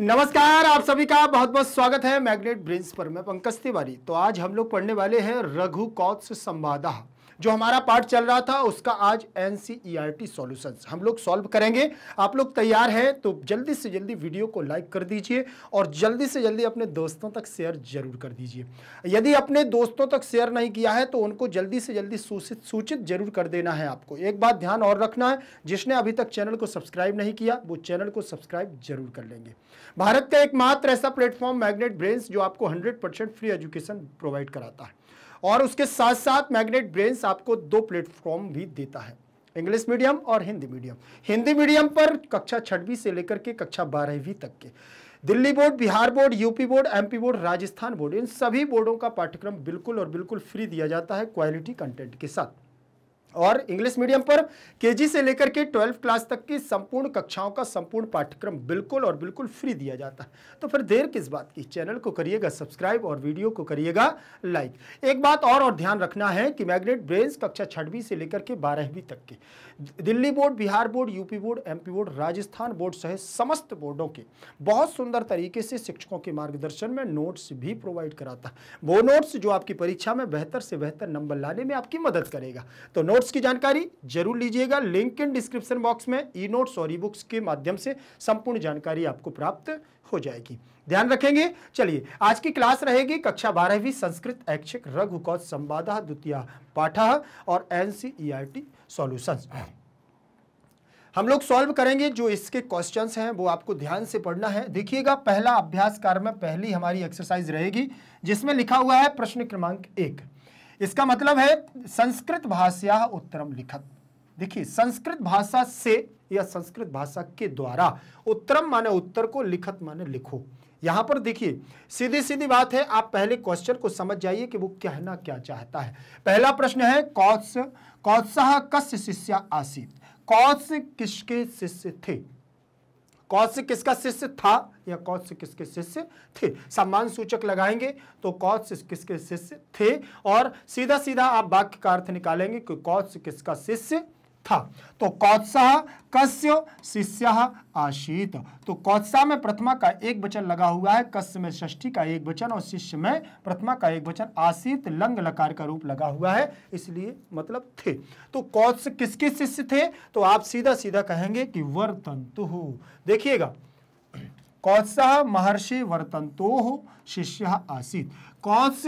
नमस्कार आप सभी का बहुत बहुत स्वागत है मैग्नेट ब्रिंस पर मैं पंकज तिवारी तो आज हम लोग पढ़ने वाले हैं रघु कौत्स संवादा जो हमारा पार्ट चल रहा था उसका आज एन सी सॉल्यूशंस हम लोग सॉल्व करेंगे आप लोग तैयार हैं तो जल्दी से जल्दी वीडियो को लाइक कर दीजिए और जल्दी से जल्दी अपने दोस्तों तक शेयर जरूर कर दीजिए यदि अपने दोस्तों तक शेयर नहीं किया है तो उनको जल्दी से जल्दी सूचित सूचित जरूर कर देना है आपको एक बात ध्यान और रखना है जिसने अभी तक चैनल को सब्सक्राइब नहीं किया वो चैनल को सब्सक्राइब जरूर कर लेंगे भारत का एकमात्र ऐसा प्लेटफॉर्म मैग्नेट ब्रेन्स जो आपको hundred percent free education provide कराता है और उसके साथ साथ मैग्नेट ब्रेन्स आपको दो प्लेटफॉर्म भी देता है इंग्लिश मीडियम और हिंदी मीडियम हिंदी मीडियम पर कक्षा छठवीं से लेकर के कक्षा बारहवीं तक के Delhi board Bihar board UP board MP board Rajasthan board इन सभी बोर्डों का पाठ्यक्रम बिल्कुल और बिल्कुल फ्री दिया जाता है क्वालिटी कंटेंट के साथ और इंग्लिश मीडियम पर केजी से लेकर के ट्वेल्थ क्लास तक की संपूर्ण कक्षाओं का संपूर्ण पाठ्यक्रम बिल्कुल और बिल्कुल फ्री दिया जाता है तो फिर देर किस बात की चैनल को करिएगा सब्सक्राइब और वीडियो को करिएगा लाइक एक बात और और ध्यान रखना है कि मैग्नेट ब्रेन्स कक्षा छठवीं से लेकर के बारहवीं तक के Delhi board Bihar board UP board M board Rajasthan board सहित समस्त बोर्डों के बहुत सुंदर तरीके से शिक्षकों के मार्गदर्शन में नोट्स भी प्रोवाइड कराता है वो नोट्स जो आपकी परीक्षा में बेहतर से बेहतर नंबर लाने में आपकी मदद करेगा तो नोट्स नोट्स की जानकारी जरूर लीजिएगा लिंक इन डिस्क्रिप्शन बॉक्स में ई नोट्स और ई बुक्स के माध्यम से संपूर्ण जानकारी आपको प्राप्त हो जाएगी ध्यान रखेंगे चलिए आज की क्लास रहेगी कक्षा बारहवीं संस्कृत ऐच्छिक रघु कौ संवादा द्वितीय पाठा और एन सॉल्यूशंस e हम लोग सॉल्व करेंगे जो इसके क्वेश्चंस हैं वो आपको ध्यान से पढ़ना है देखिएगा पहला अभ्यास कार्य में पहली हमारी एक्सरसाइज रहेगी जिसमें लिखा हुआ है प्रश्न क्रमांक एक इसका मतलब है संस्कृत भाषा उत्तरम लिखत देखिए संस्कृत भाषा से या संस्कृत भाषा के द्वारा उत्तरम माने उत्तर को लिखत माने लिखो यहाँ पर देखिए सीधी सीधी बात है आप पहले क्वेश्चन को समझ जाइए कि वो कहना क्या चाहता है पहला प्रश्न है कौत्स कौत्साह कस्य शिष्य आसित कौत्स किसके शिष्य थे कौश किसका शिष्य था या कौश किसके शिष्य थे सम्मान सूचक लगाएंगे तो कौश्य किसके शिष्य थे और सीधा सीधा आप वाक्य का अर्थ निकालेंगे कि कौश किसका शिष्य था तो कौत्साह कस्य शिष्य आशीत तो कौत्साह में प्रथमा का एक वचन लगा हुआ है कस्य में षष्ठी का एक वचन और शिष्य में प्रथमा का एक वचन आशीत लंग लकार का रूप लगा हुआ है इसलिए मतलब थे तो कौत्स किसके शिष्य थे तो आप सीधा सीधा कहेंगे कि वर्तंतु देखिएगा कौत्साह महर्षि वर्तंतो शिष्य आसित कौत्स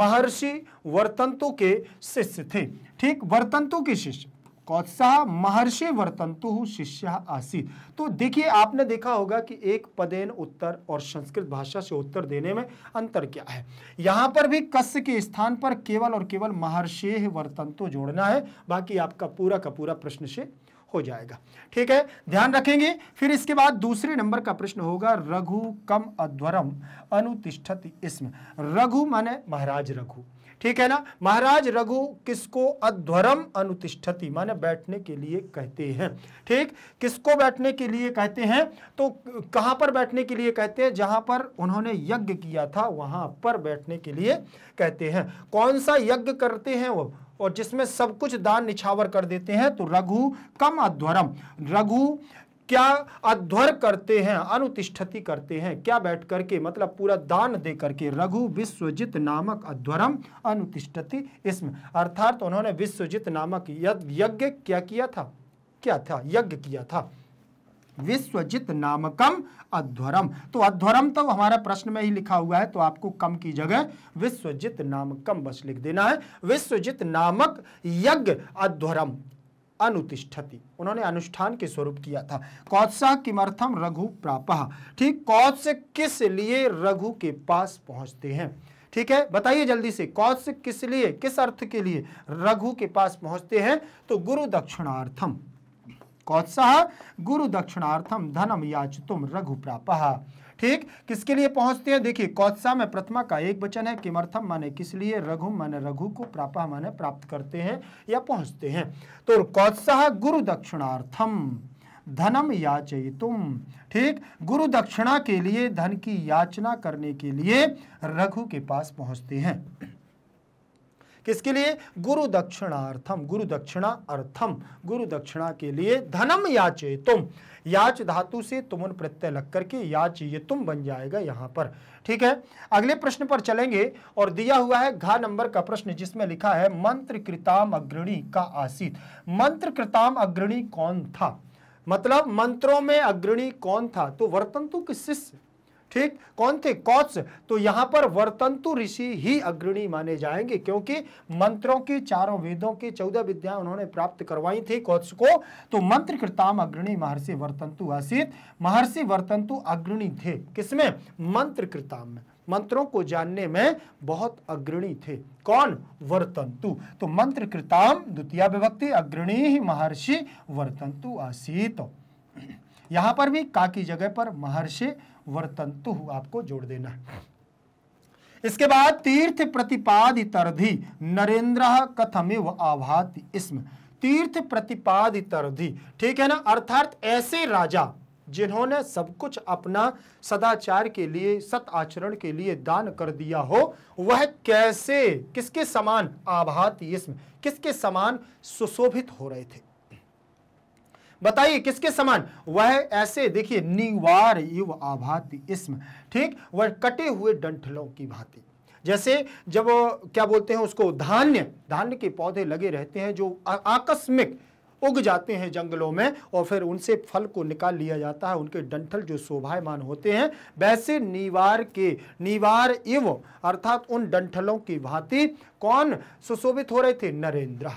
महर्षि वर्तंतु के शिष्य थे ठीक वर्तंतु के शिष्य कौत्साह महर्षि वर्तंतु शिष्य आसी तो देखिए आपने देखा होगा कि एक पदेन उत्तर और संस्कृत भाषा से उत्तर देने में अंतर क्या है यहां पर भी कस्य के स्थान पर केवल और केवल महर्षि वर्तंतु जोड़ना है बाकी आपका पूरा का पूरा प्रश्न से हो जाएगा ठीक है ध्यान रखेंगे फिर इसके बाद दूसरे नंबर का प्रश्न होगा रघु कम अध्वरम अनुतिष्ठत इसमें रघु माने महाराज रघु ठीक है ना महाराज रघु किसको अध्वरम अनुतिष्ठति माने बैठने के लिए कहते हैं ठीक किसको बैठने के लिए कहते हैं तो कहाँ पर बैठने के लिए कहते हैं जहां पर उन्होंने यज्ञ किया था वहां पर बैठने के लिए कहते हैं कौन सा यज्ञ करते हैं वो और जिसमें सब कुछ दान निछावर कर देते हैं तो रघु कम अध्वरम रघु क्या अध्वर करते हैं अनुतिष्ठति करते हैं क्या बैठ करके मतलब पूरा दान दे करके रघु विश्वजित नामक अध्वरम अनुतिष्ठति इसमें अर्थात उन्होंने विश्वजित नामक यज्ञ क्या किया था क्या था यज्ञ किया था विश्वजित नामकम अध्वरम तो अध्वरम तो हमारा प्रश्न में ही लिखा हुआ है तो आपको कम की जगह विश्वजित नामकम बस लिख देना है विश्वजित नामक यज्ञ अध्वरम अनुतिष्ठति उन्होंने अनुष्ठान के स्वरूप किया था कौत्सा किमर्थम रघु प्रापह ठीक कौत्स किस लिए रघु के पास पहुंचते हैं ठीक है बताइए जल्दी से कौत्स किस लिए किस अर्थ के लिए रघु के पास पहुंचते हैं तो गुरु दक्षिणार्थम कौत्साह गुरु दक्षिणार्थम धनम याच तुम रघु प्रापः ठीक किसके लिए पहुंचते हैं देखिए कौत्सा में प्रथमा का एक वचन है किमर्थम माने किस लिए रघु माने रघु को प्रापा माने प्राप्त करते हैं या पहुंचते हैं तो कौत्साह गुरु दक्षिणार्थम धनम याचय तुम ठीक गुरु दक्षिणा के लिए धन की याचना करने के लिए रघु के पास पहुंचते हैं किसके लिए गुरु दक्षिणार्थम गुरु दक्षिणा अर्थम गुरु दक्षिणा के लिए धनम याचे तुम याच धातु से तुमन प्रत्यय लग करके याच ये तुम बन जाएगा यहाँ पर ठीक है अगले प्रश्न पर चलेंगे और दिया हुआ है घा नंबर का प्रश्न जिसमें लिखा है मंत्र कृताम अग्रणी का आसित मंत्र कृताम अग्रणी कौन था मतलब मंत्रों में अग्रणी कौन था तो वर्तंतु तो के शिष्य ठीक कौन थे कौच तो यहाँ पर वर्तंतु ऋषि ही अग्रणी माने जाएंगे क्योंकि मंत्रों के चारों वेदों के चौदह विद्या उन्होंने प्राप्त करवाई थी कौच को तो मंत्र कृताम अग्रणी महर्षि वर्तंतु आसित महर्षि वर्तंतु अग्रणी थे किसमें मंत्र कृताम में मंत्रों को जानने में बहुत अग्रणी थे कौन वर्तंतु तो मंत्र कृताम द्वितीय विभक्ति अग्रणी महर्षि वर्तंतु आसित यहां पर भी काकी जगह पर महर्षि वर्तंतु आपको जोड़ देना इसके बाद तीर्थ प्रतिपादितरधि नरेंद्र कथमेव आभात इसम तीर्थ प्रतिपादितरधि ठीक है ना अर्थात ऐसे राजा जिन्होंने सब कुछ अपना सदाचार के लिए सत आचरण के लिए दान कर दिया हो वह कैसे किसके समान आभात इसम किसके समान सुशोभित हो रहे थे बताइए किसके समान वह ऐसे देखिए निवार युव आभाति इसम ठीक वह कटे हुए डंठलों की भांति जैसे जब क्या बोलते हैं उसको धान्य धान्य के पौधे लगे रहते हैं जो आकस्मिक उग जाते हैं जंगलों में और फिर उनसे फल को निकाल लिया जाता है उनके डंठल जो शोभायमान होते हैं वैसे निवार के निवार इव अर्थात उन डंठलों की भांति कौन सुशोभित हो रहे थे नरेंद्र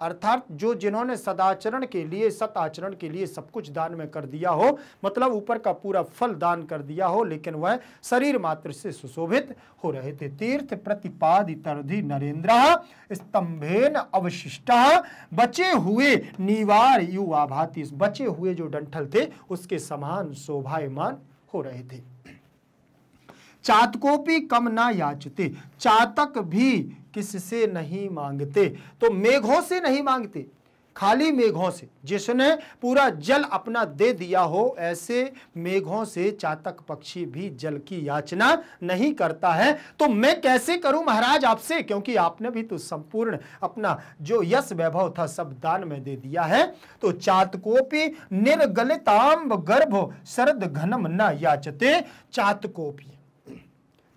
अर्थात जो जिन्होंने सदाचरण के लिए सत आचरण के लिए सब कुछ दान में कर दिया हो मतलब ऊपर का पूरा फल दान कर दिया हो लेकिन वह शरीर मात्र से सुशोभित हो रहे थे तीर्थ प्रतिपादितरधि नरेंद्र स्तंभेन अवशिष्ट बचे हुए निवार युवा भाती बचे हुए जो डंठल थे उसके समान शोभायमान हो रहे थे चातकोपी कम ना याचते चातक भी किससे नहीं मांगते तो मेघों से नहीं मांगते खाली मेघों से जिसने पूरा जल अपना दे दिया हो ऐसे मेघों से चातक पक्षी भी जल की याचना नहीं करता है तो मैं कैसे करूं महाराज आपसे क्योंकि आपने भी तो संपूर्ण अपना जो यश वैभव था सब दान में दे दिया है तो चातकोपी निर्गलितांब गर्भ शरद घनम न याचते चातकोपी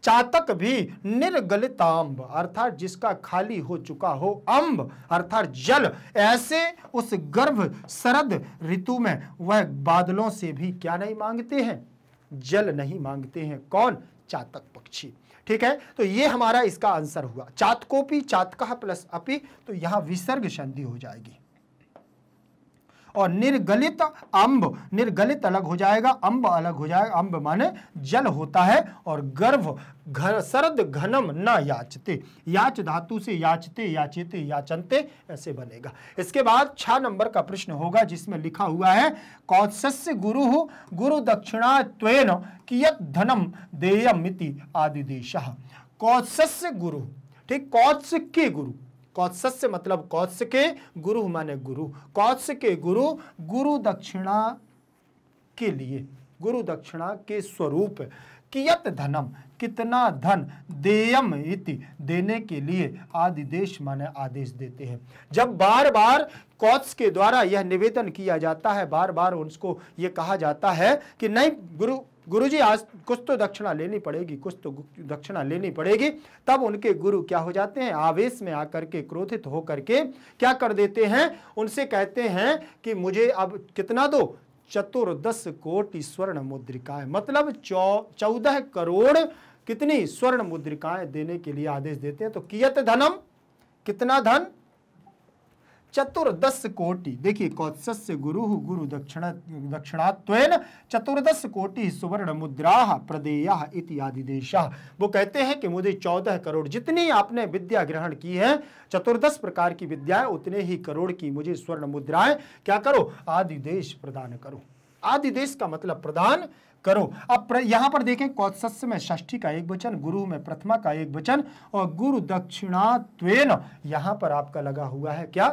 चातक भी निर्गलिताम्ब अर्थात जिसका खाली हो चुका हो अम्ब अर्थात जल ऐसे उस गर्भ शरद ऋतु में वह बादलों से भी क्या नहीं मांगते हैं जल नहीं मांगते हैं कौन चातक पक्षी ठीक है तो ये हमारा इसका आंसर हुआ चातकोपी चातकह प्लस अपी तो यहाँ विसर्ग संधि हो जाएगी और निर्गलित अंब निर्गलित अलग हो जाएगा अम्ब अलग हो जाएगा अम्ब माने जल होता है और गर्भ घर शरद घनम न याचते याच धातु से याचते याचित याचनते ऐसे बनेगा इसके बाद छह नंबर का प्रश्न होगा जिसमें लिखा हुआ है कौत्स्य गुरु गुरु दक्षिणा त्वेन कियत धनम देयमिति आदिदेश कौत्स्य गुरु ठीक कौश के गुरु कौत्स मतलब कौत्स के गुरु माने गुरु कौत्स के गुरु गुरु दक्षिणा के लिए गुरु दक्षिणा के स्वरूप कियत धनम कितना धन देयम इति देने के लिए आदि देश माने आदेश देते हैं जब बार बार कौत्स के द्वारा यह निवेदन किया जाता है बार बार उनको यह कहा जाता है कि नहीं गुरु गुरुजी आज कुछ तो दक्षिणा लेनी पड़ेगी कुछ तो दक्षिणा लेनी पड़ेगी तब उनके गुरु क्या हो जाते हैं आवेश में आकर के क्रोधित होकर के क्या कर देते हैं उनसे कहते हैं कि मुझे अब कितना दो चतुर्दश कोटि स्वर्ण मुद्रिकाएं मतलब चौदह करोड़ कितनी स्वर्ण मुद्रिकाएं देने के लिए आदेश देते हैं तो कियत धनम कितना धन चतुर्दश कोटि देखिए कौत्स्य गुरु गुरु दक्षिण दक्षिणात्वेन चतुर्दश कोटि सुवर्ण मुद्रा प्रदेय इत्यादि देश वो कहते हैं कि मुझे चौदह करोड़ जितनी आपने विद्या ग्रहण की है चतुर्दश प्रकार की विद्याएं उतने ही करोड़ की मुझे स्वर्ण मुद्राएं क्या करो आदि देश प्रदान करो आदि देश का मतलब प्रदान करो अब यहाँ पर देखें कौत्स्य में षष्ठी का एक वचन गुरु में प्रथमा का एक वचन और गुरु दक्षिणात्वेन यहाँ पर आपका लगा हुआ है क्या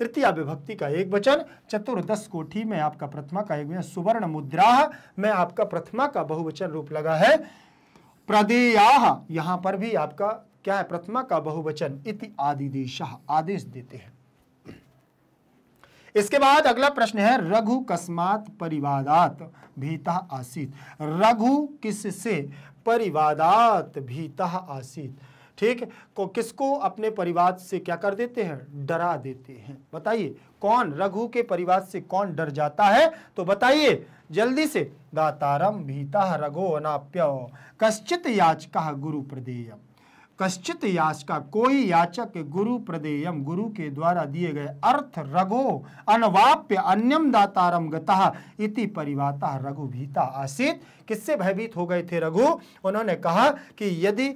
तृतीय विभक्ति का एक वचन चतुर्दश कोठी में आपका प्रथमा का एक वचन सुवर्ण मुद्रा में आपका प्रथमा का बहुवचन रूप लगा है प्रदेया यहां पर भी आपका क्या है प्रथमा का बहुवचन इति आदिदेश आदेश देते हैं इसके बाद अगला प्रश्न है रघु कस्मात परिवादात भीता आसित रघु किससे परिवादात भीता आसित ठीक को किसको अपने परिवार से क्या कर देते हैं डरा देते हैं बताइए कौन रघु के परिवार से कौन डर जाता है तो बताइए जल्दी से दातारम भीता रघो अनाप्य कश्चित याचका गुरु प्रदेयम कश्चित याचका कोई याचक गुरु प्रदेयम गुरु के द्वारा दिए गए अर्थ रघो अनवाप्य अन्यम दातारम गता इति परिवाता भीता आसित किससे भयभीत हो गए थे रघु उन्होंने कहा कि यदि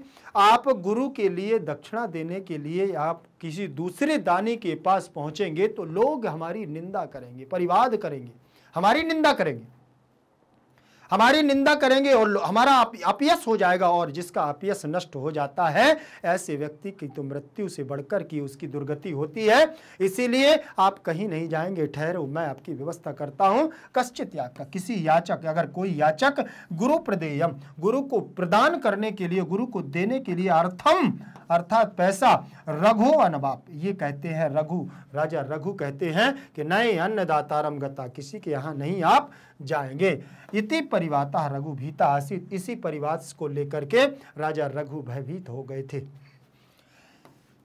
आप गुरु के लिए दक्षिणा देने के लिए आप किसी दूसरे दानी के पास पहुंचेंगे तो लोग हमारी निंदा करेंगे परिवाद करेंगे हमारी निंदा करेंगे हमारी निंदा करेंगे और हमारा अपयस हो जाएगा और जिसका अपयस नष्ट हो जाता है ऐसे व्यक्ति की तो मृत्यु से बढ़कर की उसकी दुर्गति होती है इसीलिए आप कहीं नहीं जाएंगे ठहरो मैं आपकी व्यवस्था करता हूँ कश्चित याचक किसी याचक अगर कोई याचक गुरु प्रदेयम गुरु को प्रदान करने के लिए गुरु को देने के लिए अर्थम अर्थात पैसा रघु अनबाप ये कहते हैं रघु राजा रघु कहते हैं कि नए अन्नदाता गता किसी के यहाँ नहीं आप जाएंगे इति परिवाता रघुभीता आसित इसी परिवार को लेकर के राजा रघु भयभीत हो गए थे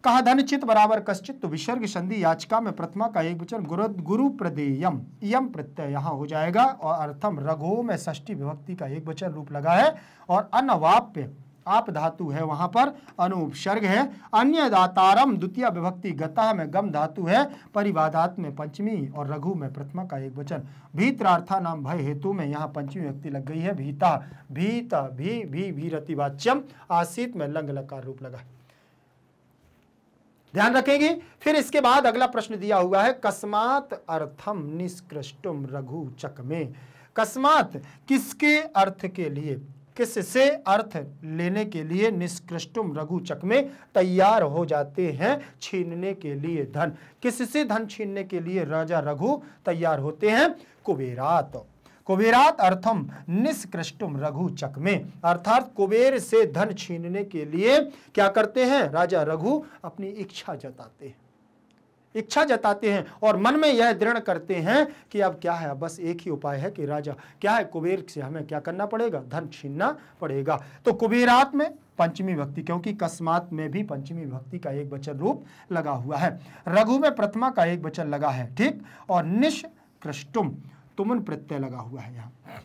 कहा धनचित बराबर कश्चित तो विसर्ग संधि याचिका में प्रथमा का एक वचन गुरु गुरु प्रदेयम यम प्रत्यय यहाँ हो जाएगा और अर्थम रघो में षष्ठी विभक्ति का एक वचन रूप लगा है और अनवाप्य आप धातु है वहां पर अनुपसर्ग है अन्य दातारम द्वितीय विभक्ति गता में गम धातु है परिवादात में पंचमी और रघु में प्रथमा का एक वचन भीतरार्था नाम भय हेतु में यहाँ पंचमी व्यक्ति लग गई है भीता भीत भी भी भीरतिवाच्यम आसित में लंग लकार रूप लगा ध्यान रखेंगे फिर इसके बाद अगला प्रश्न दिया हुआ है कस्मात अर्थम निष्कृष्टुम रघु चक में कस्मात किसके अर्थ के लिए किससे अर्थ लेने के लिए निष्कृष्टुम रघु चक में तैयार हो जाते हैं छीनने के लिए धन किससे धन छीनने के लिए राजा रघु तैयार होते हैं कुबेरात कुबेरात अर्थम निष्कृष्टुम रघु चक में अर्थात कुबेर से धन छीनने के लिए क्या करते हैं राजा रघु अपनी इच्छा जताते हैं इच्छा जताते हैं और मन में यह दृढ़ करते हैं कि अब क्या है बस एक ही उपाय है कि राजा क्या है कुबेर से हमें क्या करना पड़ेगा धन छीनना पड़ेगा तो कुबेरात में पंचमी भक्ति क्योंकि कस्मात में भी पंचमी भक्ति का एक वचन रूप लगा हुआ है रघु में प्रथमा का एक वचन लगा है ठीक और निष्कृष्टुम तुमन प्रत्यय लगा हुआ है यहाँ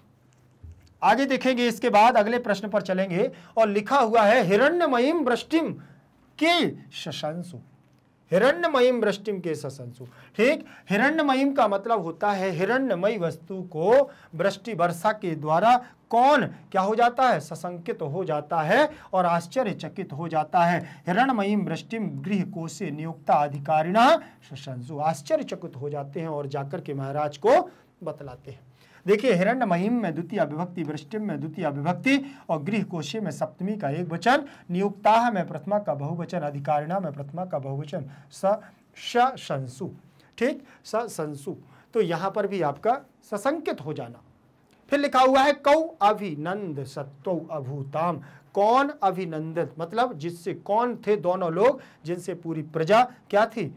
आगे देखेंगे इसके बाद अगले प्रश्न पर चलेंगे और लिखा हुआ है हिरण्यमयीम वृष्टिम के शशंसु हिरण्यमयीम वृष्टिम के ससंसु ठीक हिरण्यमयीम का मतलब होता है हिरण्यमयी वस्तु को वृष्टि वर्षा के द्वारा कौन क्या हो जाता है सशंकित हो जाता है और आश्चर्यचकित हो जाता है हिरणमयीम वृष्टिम गृह कोशे नियुक्ता अधिकारिणा शशंसु आश्चर्यचकित हो जाते हैं और जाकर के महाराज को बतलाते हैं देखिए हिरण्य महिम में द्वितीय विभक्ति वृष्टिम में द्वितीय विभक्ति और गृह कोशे में सप्तमी का एक वचन नियुक्ता में प्रथमा का बहुवचन अधिकारिणा में प्रथमा का बहुवचन सशंसु ठीक स संसु तो यहाँ पर भी आपका ससंकित हो जाना फिर लिखा हुआ है कौ अभिनंद सत्व अभूताम कौन अभिनंदित मतलब जिससे कौन थे दोनों लोग जिनसे पूरी प्रजा क्या थी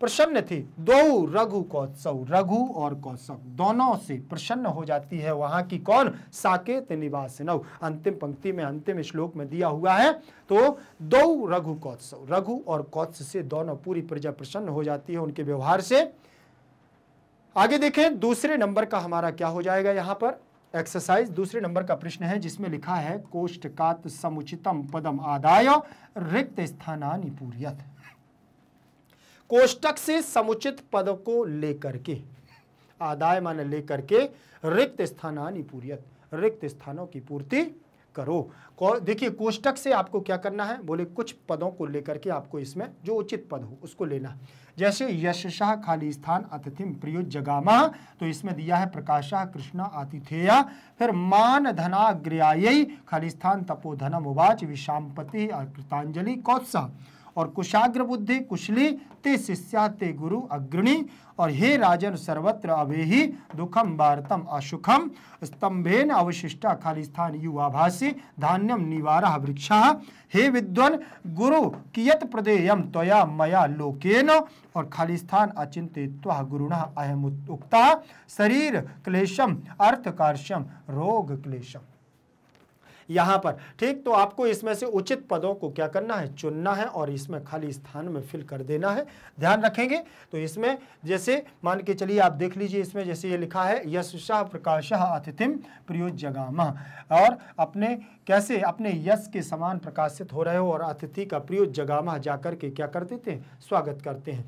प्रसन्न थी दो रघु कौत्सव रघु और कौत्सव दोनों से प्रसन्न हो जाती है वहां की कौन साकेत निवास नव अंतिम पंक्ति में अंतिम श्लोक में दिया हुआ है तो दो रघु कौत्सव रघु और कौत्स से दोनों पूरी प्रजा प्रसन्न हो जाती है उनके व्यवहार से आगे देखें दूसरे नंबर का हमारा क्या हो जाएगा यहाँ पर एक्सरसाइज दूसरे नंबर का प्रश्न है जिसमें लिखा है कोष्ठकात समुचितम पदम आदाय रिक्त स्थानानि कोष्टक से समुचित पद को लेकर के आदाय माने लेकर के रिक्त स्थानानि पूरियत रिक्त स्थानों की पूर्ति करो देखिए कोष्टक से आपको क्या करना है बोले कुछ पदों को लेकर के आपको इसमें जो उचित पद हो उसको लेना जैसे यशशाह खाली स्थान अतिथिम प्रियो जगामा तो इसमें दिया है प्रकाशाह कृष्णा आतिथेया फिर मान धनाग्रिया खाली स्थान तपोधनम उवाच विशाम्पति कृतांजलि कौत्सा और कुशाग्र बुद्धि कुशली ते शिष्या ते गुरु अग्रणी और हे राजन सर्वत्र ही दुखम वार्तम अशुखम स्तंभेन अवशिष्टा खाली स्थान युवाभासी धान्यम निवार वृक्षा हे विद्वन गुरु कियत प्रदेयम त्वया मया लोकेन और खाली स्थान अचिंत गुरुणा अहम उक्ता शरीर क्लेशम अर्थकार्यम रोग क्लेशम यहाँ पर ठीक तो आपको इसमें से उचित पदों को क्या करना है चुनना है और इसमें खाली स्थान में फिल कर देना है ध्यान रखेंगे तो इसमें जैसे मान के चलिए आप देख लीजिए इसमें जैसे ये लिखा है यश शाह प्रकाश अतिथिम प्रियोजगाम और अपने कैसे अपने यश के समान प्रकाशित हो रहे हो और अतिथि का जगामा जाकर के क्या कर देते हैं स्वागत करते हैं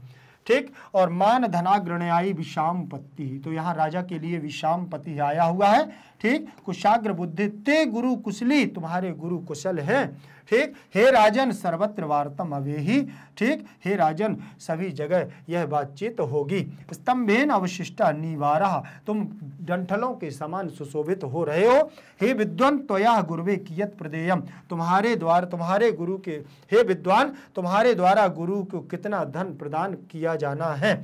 ठीक और मान धनाग्रणयायी विषाम पत्ति तो यहाँ राजा के लिए विषाम पति आया हुआ है ठीक कुशाग्र बुद्धि ते गुरु कुशली तुम्हारे गुरु कुशल हैं ठीक हे राजन सर्वत्र वार्तम अवेही ठीक हे राजन सभी जगह यह बातचीत होगी स्तंभेन अवशिष्टा निवारा तुम डंठलों के समान सुशोभित हो रहे हो हे विद्वान त्वया गुरुवे कियत प्रदेयम तुम्हारे द्वारा तुम्हारे गुरु के हे विद्वान तुम्हारे द्वारा गुरु को कितना धन प्रदान किया जाना है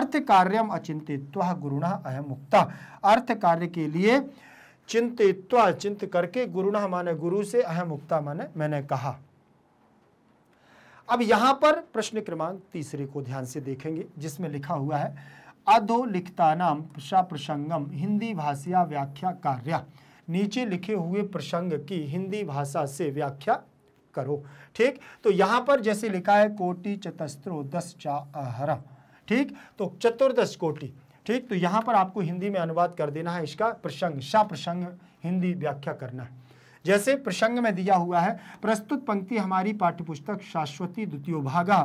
अर्थ कार्यम अचिंतित्व गुरुणा अहमुक्ता अर्थ कार्य के लिए चिंतित्वा चिंत करके गुरुणा माने गुरु से अहम उक्ता माने मैंने कहा अब यहां पर प्रश्न क्रमांक तीसरे को ध्यान से देखेंगे जिसमें लिखा हुआ है अधो लिखता नाम प्रशा प्रसंगम हिंदी भाषा व्याख्या कार्य नीचे लिखे हुए प्रसंग की हिंदी भाषा से व्याख्या करो ठीक तो यहां पर जैसे लिखा है कोटि चतस्त्रो दस चा ठीक तो चतुर्दश कोटि ठीक तो यहाँ पर आपको हिंदी में अनुवाद कर देना है इसका प्रसंग शा प्रसंग हिंदी व्याख्या करना है जैसे प्रसंग में दिया हुआ है प्रस्तुत पंक्ति हमारी पाठ्यपुस्तक शाश्वती द्वितीय भागा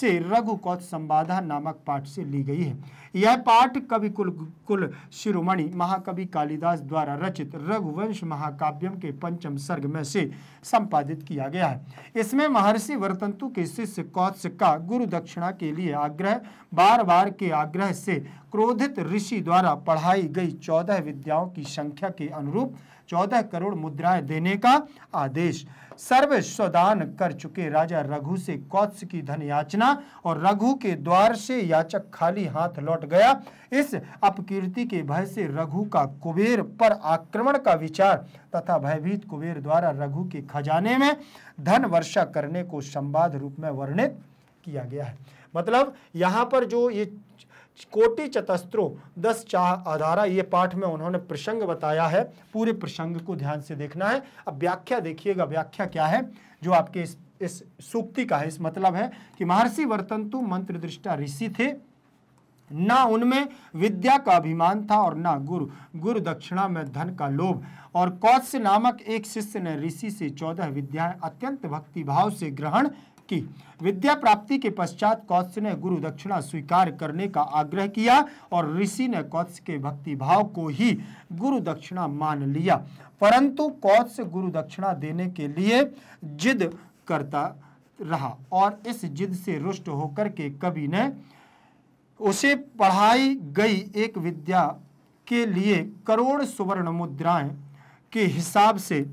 से रघु कौत संवाधा नामक पाठ से ली गई है यह पाठ कवि कुल कुल शिरोमणि महाकवि कालिदास द्वारा रचित रघुवंश महाकाव्यम के पंचम सर्ग में से संपादित किया गया है इसमें महर्षि वर्तंतु के शिष्य कौत्स का गुरु दक्षिणा के लिए आग्रह बार बार के आग्रह से क्रोधित ऋषि द्वारा पढ़ाई गई चौदह विद्याओं की संख्या के अनुरूप चौदह करोड़ मुद्राएं देने का आदेश सर्व स्वदान कर चुके राजा रघु से कौत्स की धन याचना और रघु के द्वार से याचक खाली हाथ लौट गया इस अपकीर्ति के भय से रघु का कुबेर पर आक्रमण का विचार तथा भयभीत कुबेर द्वारा रघु के खजाने में धन वर्षा करने को संवाद रूप में वर्णित किया गया है मतलब यहाँ पर जो ये कोटि चतस्त्रो दस चाह आधारा ये पाठ में उन्होंने प्रसंग बताया है पूरे प्रसंग को ध्यान से देखना है अब व्याख्या देखिएगा व्याख्या क्या है जो आपके इस इस सूक्ति का है इस मतलब है कि महर्षि वर्तंतु मंत्र दृष्टा ऋषि थे ना उनमें विद्या का अभिमान था और ना गुरु गुरु दक्षिणा में धन का लोभ और कौत्स्य नामक एक शिष्य ने ऋषि से चौदह विद्याएं अत्यंत भक्तिभाव से ग्रहण की विद्या प्राप्ति के पश्चात कौत्स्य ने गुरु दक्षिणा स्वीकार करने का आग्रह किया और ऋषि ने कौत्स्य के भक्ति भाव को ही गुरु दक्षिणा मान लिया परंतु कौत्स्य गुरु दक्षिणा देने के लिए जिद करता रहा और इस जिद से रुष्ट होकर के कवि ने उसे पढ़ाई गई एक विद्या के लिए करोड़ स्वर्ण मुद्राएं के हिसाब से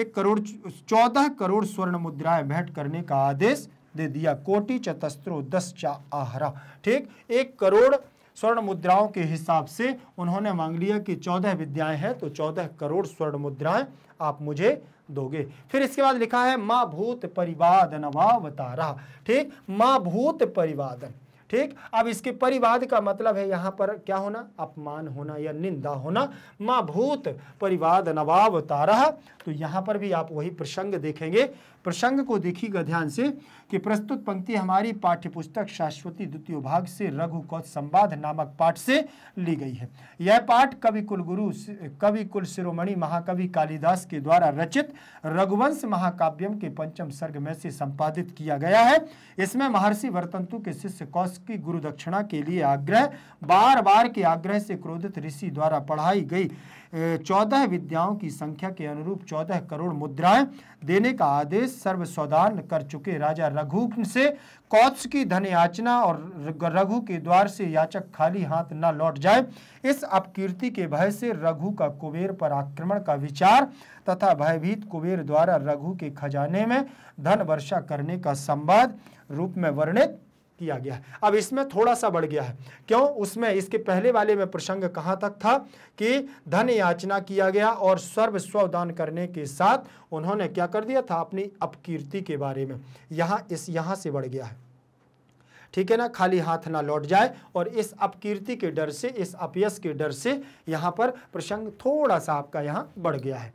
एक करोड़ चौदह करोड़ स्वर्ण मुद्राएं भेंट करने का आदेश दे दिया कोटि चतस्त्रो दस चा आहरा ठीक एक करोड़ स्वर्ण मुद्राओं के हिसाब से उन्होंने मांग लिया कि चौदह विद्याएं हैं तो चौदह करोड़ स्वर्ण मुद्राएं आप मुझे दोगे फिर इसके बाद लिखा है माँ भूत परिवादन वावतारा ठीक माँ भूत परिवादन ठीक अब इसके परिवाद का मतलब है यहां पर क्या होना अपमान होना या निंदा होना माँ भूत परिवाद नवाब तारा तो यहां पर भी आप वही प्रसंग देखेंगे प्रसंग को देखिएगा ध्यान से कि प्रस्तुत पंक्ति हमारी पाठ्यपुस्तक शाश्वती द्वितीय भाग से रघु कौत संवाद नामक पाठ से ली गई है यह पाठ कवि कुलगुरु कवि कुल शिरोमणि महाकवि कालिदास के द्वारा रचित रघुवंश महाकाव्यम के पंचम सर्ग में से संपादित किया गया है इसमें महर्षि वर्तंतु के शिष्य कौश की गुरु दक्षिणा के लिए आग्रह बार बार के आग्रह से क्रोधित ऋषि द्वारा पढ़ाई गई चौदह विद्याओं की संख्या के अनुरूप चौदह करोड़ मुद्राएं देने का आदेश सौदान कर चुके राजा रघु से कौत्स की धन याचना और रघु के द्वार से याचक खाली हाथ न लौट जाए इस अपकीर्ति के भय से रघु का कुबेर पर आक्रमण का विचार तथा भयभीत कुबेर द्वारा रघु के खजाने में धन वर्षा करने का संवाद रूप में वर्णित किया गया है अब इसमें थोड़ा सा बढ़ गया है क्यों उसमें इसके पहले वाले में प्रसंग कहाँ तक था कि धन याचना किया गया और सर्व स्वदान करने के साथ उन्होंने क्या कर दिया था अपनी अपकीर्ति के बारे में यहाँ इस यहाँ से बढ़ गया है ठीक है ना खाली हाथ ना लौट जाए और इस अपकीर्ति के डर से इस अपयस के डर से यहाँ पर प्रसंग थोड़ा सा आपका यहाँ बढ़ गया है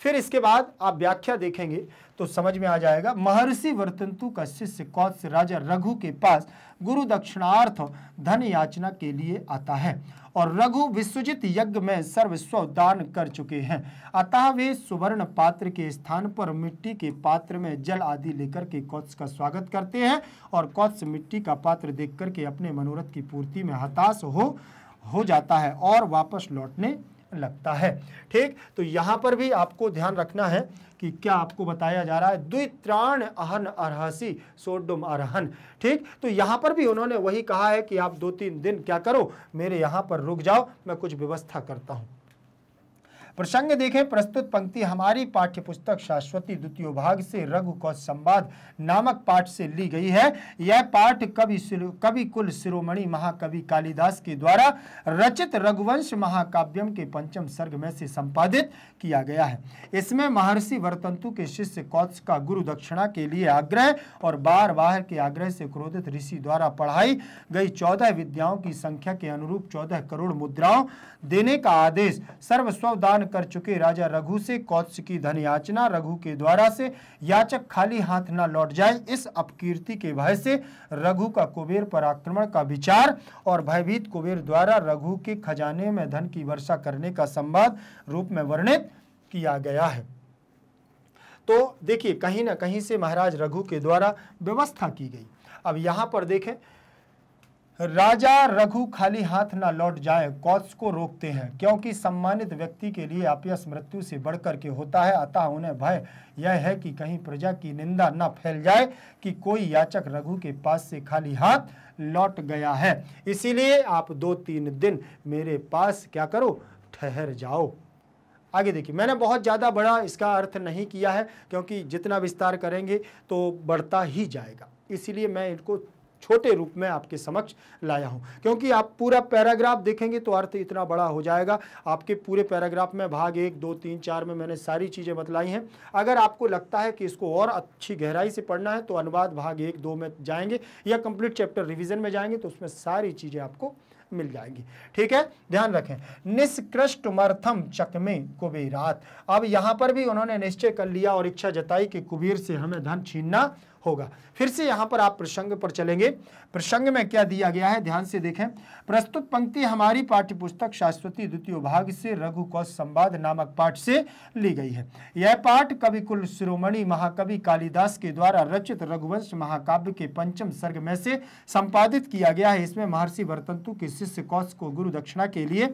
फिर इसके बाद आप व्याख्या देखेंगे तो समझ में आ जाएगा महर्षि वर्तंतु का शिष्य कौत्स्य राजा रघु के पास गुरु दक्षिणार्थ धन याचना के लिए आता है और रघु विश्वजित यज्ञ में सर्वस्व दान कर चुके हैं अतः वे सुवर्ण पात्र के स्थान पर मिट्टी के पात्र में जल आदि लेकर के कौत्स का स्वागत करते हैं और कौत्स मिट्टी का पात्र देख करके अपने मनोरथ की पूर्ति में हताश हो हो जाता है और वापस लौटने लगता है ठीक तो यहाँ पर भी आपको ध्यान रखना है कि क्या आपको बताया जा रहा है द्वित्राण अहन अरहसी सोडुम अरहन ठीक तो यहाँ पर भी उन्होंने वही कहा है कि आप दो तीन दिन क्या करो मेरे यहाँ पर रुक जाओ मैं कुछ व्यवस्था करता हूँ प्रसंग देखें प्रस्तुत पंक्ति हमारी पाठ्य पुस्तक शाश्वती द्वितीय भाग से रघु कौश संवाद नामक पाठ से ली गई है यह पाठ कवि कवि कुल शिरोमणि महाकवि कालिदास के द्वारा रचित रघुवंश महाकाव्यम के पंचम सर्ग में से संपादित किया गया है इसमें महर्षि वर्तंतु के शिष्य कौच का गुरु दक्षिणा के लिए आग्रह और बार बार के आग्रह से क्रोधित ऋषि द्वारा पढ़ाई गई चौदह विद्याओं की संख्या के अनुरूप चौदह करोड़ मुद्राओं देने का आदेश सर्वस्वदान प्रदान कर चुके राजा रघु से कौत्स की धन याचना रघु के द्वारा से याचक खाली हाथ न लौट जाए इस अपकीर्ति के भय से रघु का कुबेर पर आक्रमण का विचार और भयभीत कुबेर द्वारा रघु के खजाने में धन की वर्षा करने का संवाद रूप में वर्णित किया गया है तो देखिए कहीं ना कहीं से महाराज रघु के द्वारा व्यवस्था की गई अब यहाँ पर देखें राजा रघु खाली हाथ ना लौट जाए कौश को रोकते हैं क्योंकि सम्मानित व्यक्ति के लिए अपयस मृत्यु से बढ़कर के होता है अतः उन्हें भय यह है कि कहीं प्रजा की निंदा न फैल जाए कि कोई याचक रघु के पास से खाली हाथ लौट गया है इसीलिए आप दो तीन दिन मेरे पास क्या करो ठहर जाओ आगे देखिए मैंने बहुत ज़्यादा बड़ा इसका अर्थ नहीं किया है क्योंकि जितना विस्तार करेंगे तो बढ़ता ही जाएगा इसीलिए मैं इनको छोटे रूप में आपके समक्ष लाया हूँ क्योंकि आप पूरा पैराग्राफ देखेंगे तो अर्थ इतना बड़ा हो जाएगा आपके पूरे पैराग्राफ में भाग एक दो तीन चार में मैंने सारी चीज़ें बतलाई हैं अगर आपको लगता है कि इसको और अच्छी गहराई से पढ़ना है तो अनुवाद भाग एक दो में जाएंगे या कंप्लीट चैप्टर रिविजन में जाएंगे तो उसमें सारी चीज़ें आपको मिल जाएगी ठीक है ध्यान रखें निष्कृष्ट मर्थम चकमे कुबेरात अब यहां पर भी उन्होंने निश्चय कर लिया और इच्छा जताई कि कुबेर से हमें धन छीनना होगा फिर से यहां पर आप प्रसंग पर चलेंगे प्रसंग में क्या दिया गया है ध्यान से देखें प्रस्तुत पंक्ति हमारी पाठ्य पुस्तक शाश्वती द्वितीय भाग से रघु कौश संवाद नामक पाठ से ली गई है यह पाठ कवि कुल शिरोमणि महाकवि कालिदास के द्वारा रचित रघुवंश महाकाव्य के पंचम सर्ग में से संपादित किया गया है इसमें महर्षि वर्तंतु के शिष्य कौश को गुरु दक्षिणा के लिए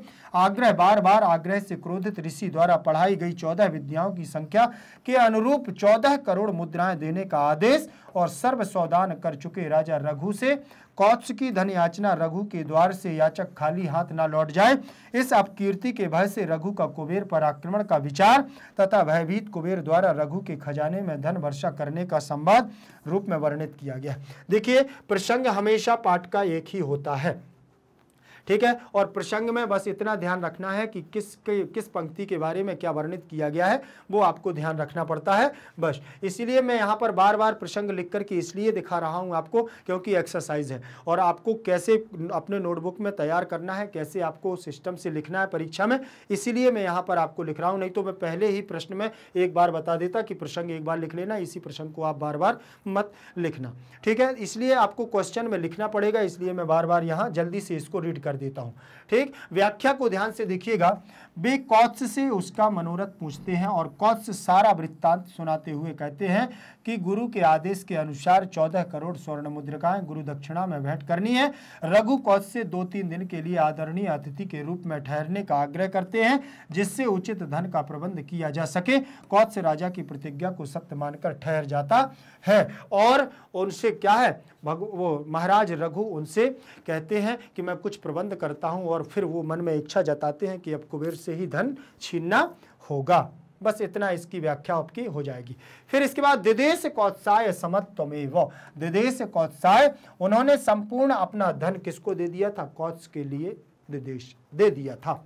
आग्रह बार बार आग्रह से क्रोधित ऋषि द्वारा पढ़ाई गई चौदह विद्याओं की संख्या के अनुरूप चौदह करोड़ मुद्राएं देने का आदेश और सर्व सौदान कर चुके राजा रघु से कौत्स की धन याचना रघु के द्वार से याचक खाली हाथ ना लौट जाए इस अपकीर्ति के भय से रघु का कुबेर पर आक्रमण का विचार तथा भयभीत कुबेर द्वारा रघु के खजाने में धन वर्षा करने का संवाद रूप में वर्णित किया गया देखिए प्रसंग हमेशा पाठ का एक ही होता है ठीक है और प्रसंग में बस इतना ध्यान रखना है कि किस के, किस पंक्ति के बारे में क्या वर्णित किया गया है वो आपको ध्यान रखना पड़ता है बस इसीलिए मैं यहाँ पर बार बार प्रसंग लिख करके इसलिए दिखा रहा हूँ आपको क्योंकि एक्सरसाइज है और आपको कैसे अपने नोटबुक में तैयार करना है कैसे आपको सिस्टम से लिखना है परीक्षा में इसीलिए मैं यहाँ पर आपको लिख रहा हूँ नहीं तो मैं पहले ही प्रश्न में एक बार बता देता कि प्रसंग एक बार लिख लेना इसी प्रसंग को आप बार बार मत लिखना ठीक है इसलिए आपको क्वेश्चन में लिखना पड़ेगा इसलिए मैं बार बार यहाँ जल्दी से इसको रीड कर कर देता हूं ठीक व्याख्या को ध्यान से देखिएगा वे कौत्स से उसका मनोरथ पूछते हैं और कौत्स सारा वृत्तांत सुनाते हुए कहते हैं कि गुरु के आदेश के अनुसार चौदह करोड़ स्वर्ण मुद्रिकाएं गुरु दक्षिणा में भेंट करनी है रघु कौच से दो तीन दिन के लिए आदरणीय अतिथि के रूप में ठहरने का आग्रह करते हैं जिससे उचित धन का प्रबंध किया जा सके से राजा की प्रतिज्ञा को सत्य मानकर ठहर जाता है और उनसे क्या है वो महाराज रघु उनसे कहते हैं कि मैं कुछ प्रबंध करता हूँ और फिर वो मन में इच्छा जताते हैं कि अब कुबेर से ही धन छीनना होगा बस इतना इसकी व्याख्या आपकी हो जाएगी फिर इसके बाद दिदेश कौत्साय समत्वमेव दिदेश कौत्साय उन्होंने संपूर्ण अपना धन किसको दे दिया था कौत्स के लिए दिदेश दे दिया था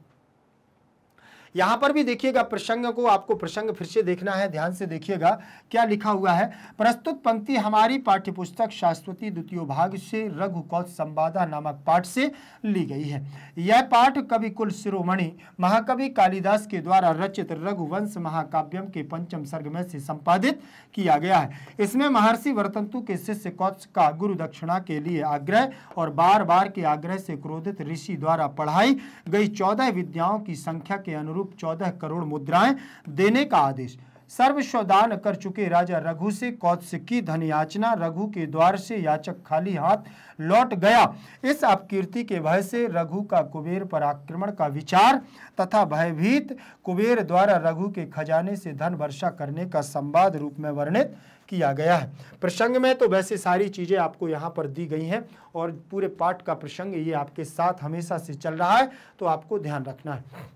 यहाँ पर भी देखिएगा प्रसंग को आपको प्रसंग फिर से देखना है ध्यान से देखिएगा क्या लिखा हुआ है प्रस्तुत पंक्ति हमारी पाठ्यपुस्तक शास्वती द्वितीय भाग से रघुकौत संवादा नामक पाठ से ली गई है यह पाठ कवि कुल शिरोमणि महाकवि कालिदास के द्वारा रचित रघुवंश महाकाव्यम के पंचम सर्ग में से संपादित किया गया है इसमें महर्षि वर्तंतु के शिष्य कौत्स का गुरु दक्षिणा के लिए आग्रह और बार बार के आग्रह से क्रोधित ऋषि द्वारा पढ़ाई गई चौदह विद्याओं की संख्या के अनुरूप अनुरूप चौदह करोड़ मुद्राएं देने का आदेश सर्वस्वदान कर चुके राजा रघु से कौत्सिक की धन याचना रघु के द्वार से याचक खाली हाथ लौट गया इस अपकीर्ति के भय से रघु का कुबेर पर आक्रमण का विचार तथा भयभीत कुबेर द्वारा रघु के खजाने से धन वर्षा करने का संवाद रूप में वर्णित किया गया है प्रसंग में तो वैसे सारी चीज़ें आपको यहाँ पर दी गई हैं और पूरे पाठ का प्रसंग ये आपके साथ हमेशा से चल रहा है तो आपको ध्यान रखना है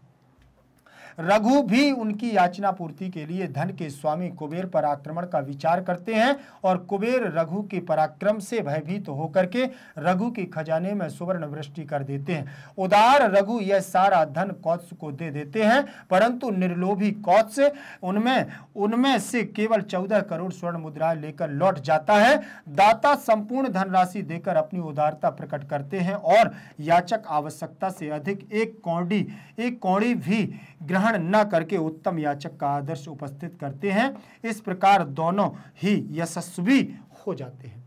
रघु भी उनकी याचना पूर्ति के लिए धन के स्वामी कुबेर पर आक्रमण का विचार करते हैं और कुबेर रघु के पराक्रम से भयभीत तो होकर के रघु के खजाने में सुवर्ण वृष्टि कर देते हैं उदार रघु यह सारा धन कौत्स को दे देते हैं परंतु निर्लोभी कौत्स उनमें उनमें से केवल चौदह करोड़ स्वर्ण मुद्राएं लेकर लौट जाता है दाता संपूर्ण धनराशि देकर अपनी उदारता प्रकट करते हैं और याचक आवश्यकता से अधिक एक कौड़ी एक कौड़ी भी ग्रहण ग्रहण न करके उत्तम याचक का आदर्श उपस्थित करते हैं इस प्रकार दोनों ही यशस्वी हो जाते हैं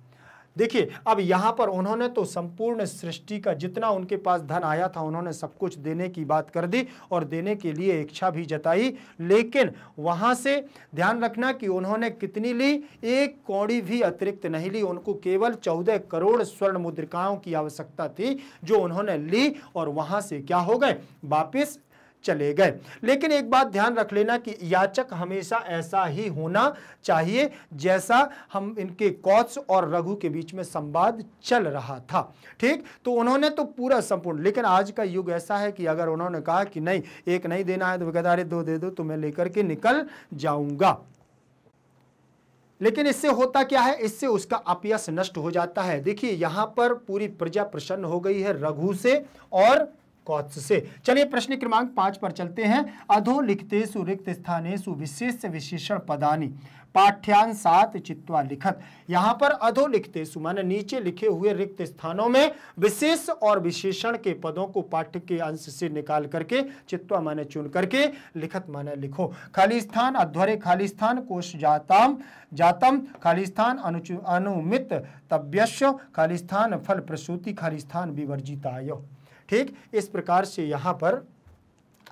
देखिए अब यहाँ पर उन्होंने तो संपूर्ण सृष्टि का जितना उनके पास धन आया था उन्होंने सब कुछ देने की बात कर दी और देने के लिए इच्छा भी जताई लेकिन वहाँ से ध्यान रखना कि उन्होंने कितनी ली एक कौड़ी भी अतिरिक्त नहीं ली उनको केवल चौदह करोड़ स्वर्ण मुद्रिकाओं की आवश्यकता थी जो उन्होंने ली और वहाँ से क्या हो गए वापिस चले गए लेकिन एक बात ध्यान रख लेना कि याचक हमेशा ऐसा ही होना चाहिए जैसा हम इनके कौच और रघु के बीच में संवाद चल रहा था ठीक तो उन्होंने तो पूरा संपूर्ण लेकिन आज का युग ऐसा है कि अगर उन्होंने कहा कि नहीं एक नहीं देना है तो कहता अरे दो दे दो तो मैं लेकर के निकल जाऊंगा लेकिन इससे होता क्या है इससे उसका अपयस नष्ट हो जाता है देखिए यहां पर पूरी प्रजा प्रसन्न हो गई है रघु से और कौत्स से चलिए प्रश्न क्रमांक पांच पर चलते हैं अधो लिखते सुरिक्त स्थाने सुविशेष विशेषण पदानी पाठ्यान सात चित्वा लिखत यहाँ पर अधो लिखते सुमान नीचे लिखे हुए रिक्त स्थानों में विशेष और विशेषण के पदों को पाठ्य के अंश से निकाल करके चित्वा माने चुन करके लिखत माने लिखो खाली स्थान अध्वरे खाली स्थान कोश जाताम जातम खाली स्थान अनुमित तब्यश खाली स्थान फल प्रसूति खाली स्थान विवर्जितायो ठीक इस प्रकार से यहाँ पर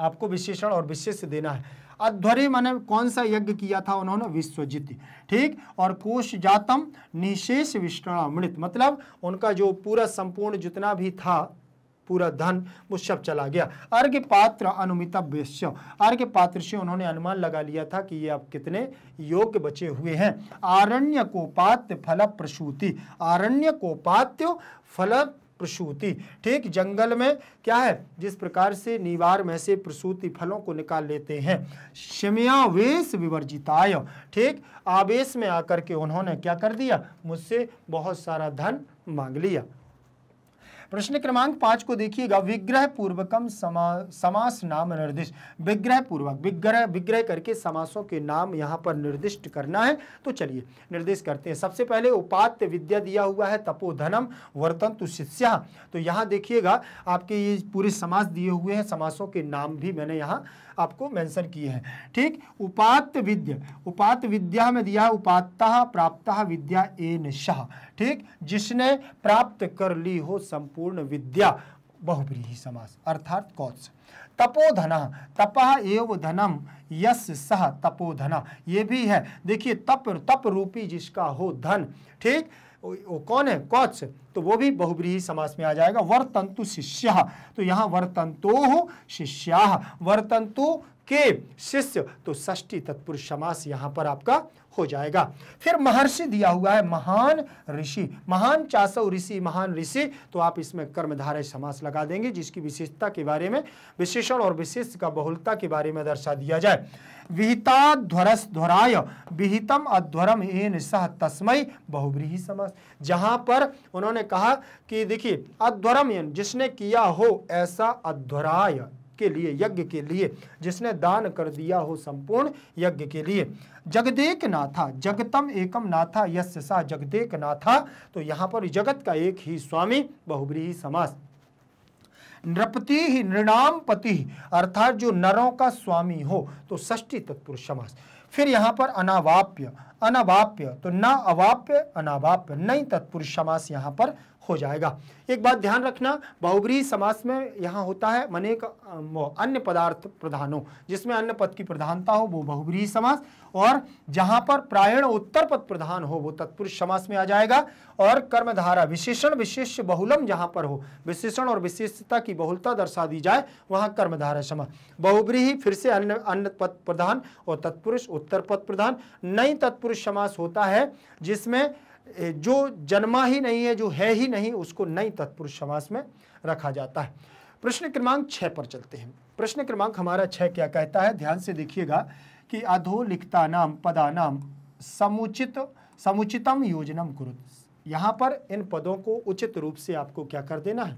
आपको विशेषण और विशेष देना है अध्वरी मैंने कौन सा यज्ञ किया था उन्होंने विश्वजित ठीक और कोश जातम निशेष विष्णामृत मतलब उनका जो पूरा संपूर्ण जितना भी था पूरा धन वो सब चला गया अर्घ पात्र अनुमितव्य अर्घ पात्र से उन्होंने अनुमान लगा लिया था कि ये अब कितने योग्य बचे हुए हैं आरण्य कोपात्य फल प्रसूति आरण्य कोपात्य फल प्रसूति ठीक जंगल में क्या है जिस प्रकार से निवार में से प्रसूति फलों को निकाल लेते हैं शमयावेश विवर्जिताय ठीक आवेश में आकर के उन्होंने क्या कर दिया मुझसे बहुत सारा धन मांग लिया प्रश्न क्रमांक पांच को देखिएगा विग्रह पूर्वकम समा समास नाम निर्दिष्ट विग्रह पूर्वक विग्रह विग्रह करके समासों के नाम यहाँ पर निर्दिष्ट करना है तो चलिए निर्दिष्ट करते हैं सबसे पहले उपात्य विद्या दिया हुआ है तपोधनम वर्तंतु शिष्या तो यहाँ देखिएगा आपके ये पूरे समास दिए हुए हैं समासों के नाम भी मैंने यहाँ आपको मेंशन किए हैं ठीक उपात विद्या उपात विद्या में दिया उपाता प्राप्त विद्या एन शाह ठीक जिसने प्राप्त कर ली हो संपूर्ण विद्या बहुव्रीही समास अर्थात कौच तपोधन तप एव धनम यस सह तपोधना ये भी है देखिए तप तप रूपी जिसका हो धन ठीक वो कौन है कौच तो वो भी बहुब्रीही समास में आ जाएगा वर्तंतु शिष्य तो यहां वर्तंतो शिष्या वर्तंतु के शिष्य तो षष्टी तत्पुरुष समास यहां पर आपका हो जाएगा फिर महर्षि दिया हुआ है महान ऋषि महान चासव ऋषि महान ऋषि तो आप इसमें कर्मधारय समास लगा देंगे जिसकी विशेषता के बारे में विशेषण और विशेष का बहुलता के बारे में दर्शा दिया जाए विहिता ध्वरस ध्वराय विहितम अध्वरम एन सह तस्मय बहुब्रीही समास जहां पर उन्होंने कहा कि देखिए अध्वरम जिसने किया हो ऐसा अध्वराय के लिए यज्ञ के लिए जिसने दान कर दिया हो संपूर्ण यज्ञ के लिए जगदेक नाथा जगतम एकम नाथा यश सा जगदेक नाथा तो यहाँ पर जगत का एक ही स्वामी बहुब्रीही समास नृपति ही नृणाम पति अर्थात जो नरों का स्वामी हो तो ष्टी तत्पुरुष समास फिर यहाँ पर अनावाप्य अनावाप्य तो न अवाप्य अनावाप्य नई तत्पुरुष समास यहाँ पर हो जाएगा एक बात ध्यान रखना बहुब्रीही समास में यहाँ होता है मनेक अन्य पदार्थ प्रधानों जिसमें अन्य पद की प्रधानता हो वो बहुब्रीही समास और जहाँ पर प्रायण उत्तर पद प्रधान हो वो तत्पुरुष समास में आ जाएगा और कर्मधारा विशेषण विशेष बहुलम जहाँ पर हो विशेषण और विशेषता की बहुलता दर्शा दी जाए वहाँ कर्मधारा समास बहुब्रीही फिर से अन्य अन्य पद प्रधान और तत्पुरुष उत्तर पद प्रधान नई तत्पुरुष समास होता है जिसमें जो जन्मा ही नहीं है जो है ही नहीं उसको नई तत्पुरुष समास में रखा जाता है प्रश्न क्रमांक छः पर चलते हैं प्रश्न क्रमांक हमारा छः क्या कहता है ध्यान से देखिएगा कि अधोलिखता नाम पदा नाम समुचित समुचितम योजनम गुरु यहाँ पर इन पदों को उचित रूप से आपको क्या कर देना है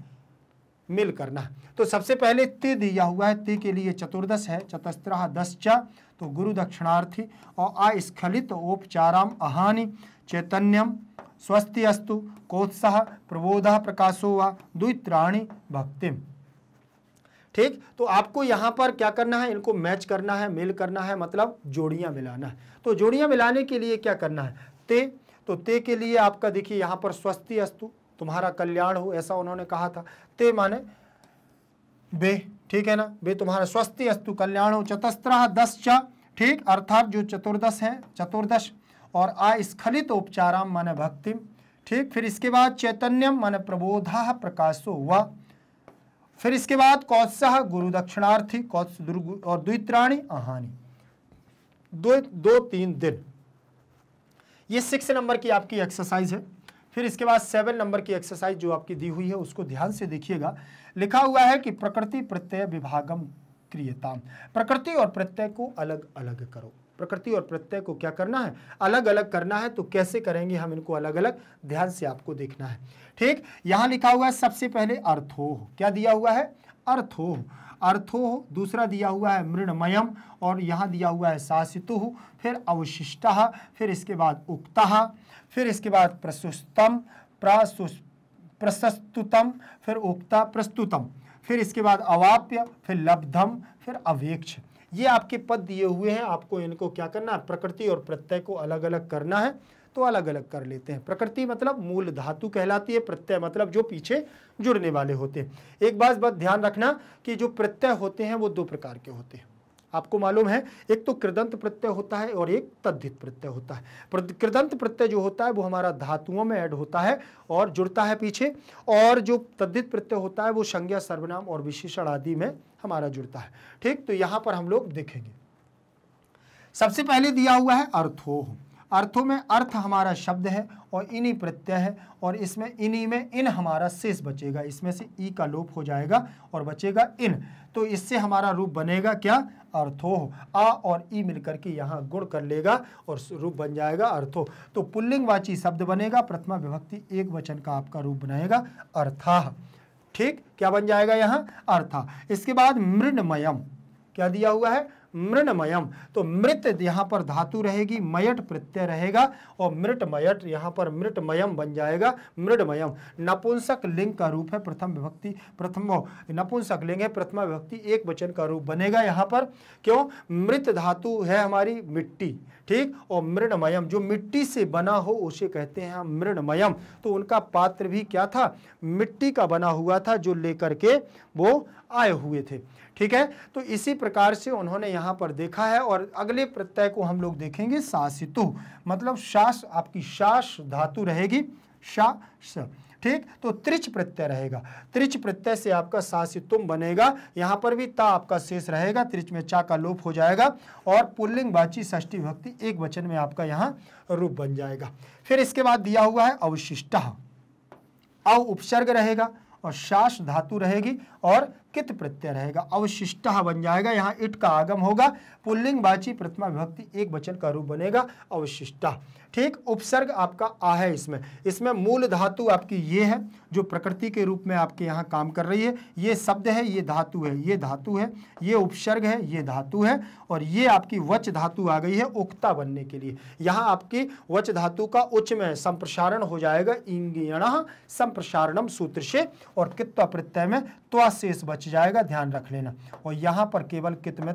मिल करना है तो सबसे पहले ते दिया हुआ है ते के लिए चतुर्दश है चतस्त्र दस चा तो गुरु दक्षिणार्थी और अस्खलित उपचाराम अहानि चैतन्यम स्वस्ति अस्तु कोत्साह प्रबोध प्रकाशो व द्वित्राणी भक्तिम ठीक तो आपको यहाँ पर क्या करना है इनको मैच करना है मेल करना है मतलब जोड़ियाँ मिलाना है तो जोड़ियाँ मिलाने के लिए क्या करना है ते तो ते के लिए आपका देखिए यहाँ पर स्वस्ति अस्तु तुम्हारा कल्याण हो ऐसा उन्होंने कहा था ते माने बे ठीक है ना वे तुम्हारा स्वस्थ अस्तु कल्याण हो चतस्त्रह दस च ठीक अर्थात जो चतुर्दश है चतुर्दश और आस्खलित उपचाराम मन भक्ति ठीक फिर इसके बाद चैतन्यम मन प्रबोधा प्रकाशो हुआ फिर इसके बाद कौत्साह गुरु दक्षिणार्थी कौत्स और द्वित्राणी अहानी दो दो तीन दिन ये सिक्स नंबर की आपकी एक्सरसाइज है फिर इसके बाद सेवन नंबर की एक्सरसाइज जो आपकी दी हुई है उसको ध्यान से देखिएगा लिखा हुआ है कि प्रकृति प्रत्यय विभागम क्रियताम प्रकृति और प्रत्यय को अलग अलग करो प्रकृति और प्रत्यय को क्या करना है अलग अलग करना है तो कैसे करेंगे हम इनको अलग अलग ध्यान से आपको देखना है ठीक यहां लिखा हुआ है सबसे पहले अर्थोह क्या दिया हुआ है अर्थोह अर्थो दूसरा दिया हुआ है मृणमयम और यहाँ दिया हुआ है शासितु फिर अवशिष्ट फिर इसके बाद उक्ता फिर इसके बाद प्रसुस्तम प्रसस्तुतम प्रशस्तुतम फिर उक्ता प्रस्तुतम फिर इसके बाद अवाप्य फिर लब्धम फिर अवेक्ष ये आपके पद दिए हुए हैं आपको इनको क्या करना है प्रकृति और प्रत्यय को अलग अलग करना है तो अलग अलग कर लेते हैं प्रकृति मतलब मूल धातु कहलाती है प्रत्यय मतलब जो पीछे जुड़ने वाले होते हैं एक बात बात ध्यान रखना कि जो प्रत्यय होते हैं वो दो प्रकार के होते हैं आपको मालूम है एक तो कृदंत प्रत्यय होता है और एक तद्धित प्रत्यय होता है कृदंत प्रत्यय जो होता है वो हमारा धातुओं में ऐड होता है और जुड़ता है पीछे और जो तद्धित प्रत्यय होता है वो संज्ञा सर्वनाम और विशेषण आदि में हमारा जुड़ता है ठीक तो यहां पर हम लोग देखेंगे सबसे पहले दिया हुआ है अर्थोह अर्थों में अर्थ हमारा शब्द है और इन्हीं प्रत्यय है और इसमें इन्हीं में इन हमारा शेष बचेगा इसमें से ई का लोप हो जाएगा और बचेगा इन तो इससे हमारा रूप बनेगा क्या अर्थो आ और ई मिलकर के यहाँ गुण कर लेगा और रूप बन जाएगा अर्थो तो पुल्लिंगवाची शब्द बनेगा प्रथमा विभक्ति एक वचन का आपका रूप बनाएगा अर्था ठीक क्या बन जाएगा यहाँ अर्था इसके बाद मृणमयम क्या दिया हुआ है मृणमयम तो मृत यहाँ पर धातु रहेगी मयट प्रत्यय रहेगा और मृट मयट यहाँ पर मृटमयम बन जाएगा मृणमयम नपुंसक लिंग का रूप है प्रथम विभक्ति प्रथम नपुंसक लिंग है प्रथमा विभक्ति एक वचन का रूप बनेगा यहाँ पर क्यों मृत धातु है हमारी मिट्टी ठीक और मृणमयम जो मिट्टी से बना हो उसे कहते हैं हम मृणमयम तो उनका पात्र भी क्या था मिट्टी का बना हुआ था जो लेकर के वो आए हुए थे ठीक है तो इसी प्रकार से उन्होंने यहाँ पर देखा है और अगले प्रत्यय को हम लोग देखेंगे शासितु मतलब शास आपकी शास धातु रहेगी शा ठीक तो त्रिच प्रत्यय रहेगा त्रिच प्रत्यय से आपका शासितुम बनेगा यहाँ पर भी ता आपका शेष रहेगा त्रिच में चा का लोप हो जाएगा और पुल्लिंग बाची ष्टी भक्ति एक वचन में आपका यहाँ रूप बन जाएगा फिर इसके बाद दिया हुआ है अवशिष्ट अव उपसर्ग रहेगा और शास धातु रहेगी और कित प्रत्यय रहेगा अवशिष्ट बन जाएगा यहाँ इट का आगम होगा पुल्लिंग बाची प्रतिमा विभक्ति एक वचन का रूप बनेगा अवशिष्टा ठीक उपसर्ग आपका आ है इसमें इसमें मूल धातु आपकी ये है जो प्रकृति के रूप में आपके यहाँ काम कर रही है ये शब्द है ये धातु है ये धातु है ये उपसर्ग है ये धातु है और ये आपकी वच धातु आ गई है उक्ता बनने के लिए यहाँ आपकी वच धातु का उच्च में संप्रसारण हो जाएगा इंगण संप्रसारणम सूत्र से और कित्व प्रत्यय में त्वाशेष बच जाएगा ध्यान रख लेना और यहाँ पर केवल कित में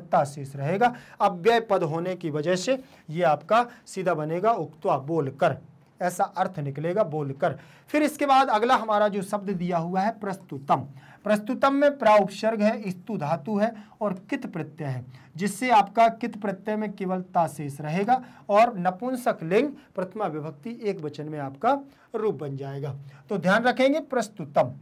रहेगा अव्यय पद होने की वजह से ये आपका सीधा बनेगा उक्त तो बोलकर ऐसा अर्थ निकलेगा बोलकर फिर इसके बाद अगला हमारा जो शब्द दिया हुआ है प्रस्तुतम प्रस्तुतम में प्रा उपसर्ग है स्तु धातु है और कित प्रत्यय है जिससे आपका कित प्रत्यय में केवल ताशेष रहेगा और नपुंसक लिंग प्रथमा विभक्ति एक वचन में आपका रूप बन जाएगा तो ध्यान रखेंगे प्रस्तुतम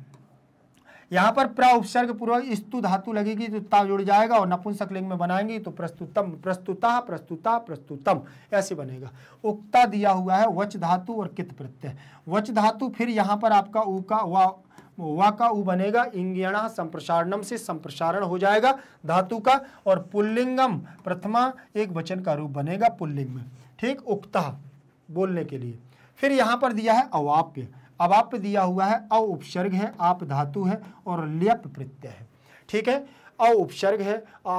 यहाँ पर प्र उपसर्ग पूर्वक स्तु धातु लगेगी तो ता जुड़ जाएगा और नपुंसक लिंग में बनाएंगे तो प्रस्तुतम प्रस्तुता प्रस्तुता प्रस्तुतम ऐसे बनेगा उक्ता दिया हुआ है वच धातु और कित प्रत्यय वच धातु फिर यहाँ पर आपका ऊ का वा वा का ऊ बनेगा इंगियणा संप्रसारणम से संप्रसारण हो जाएगा धातु का और पुल्लिंगम प्रथमा एक वचन का रूप बनेगा पुल्लिंग में ठीक उक्ता बोलने के लिए फिर यहाँ पर दिया है अवाप्य अब आप दिया हुआ है अ उपसर्ग है आप धातु है और ल्यप प्रत्यय है ठीक है अ उपसर्ग है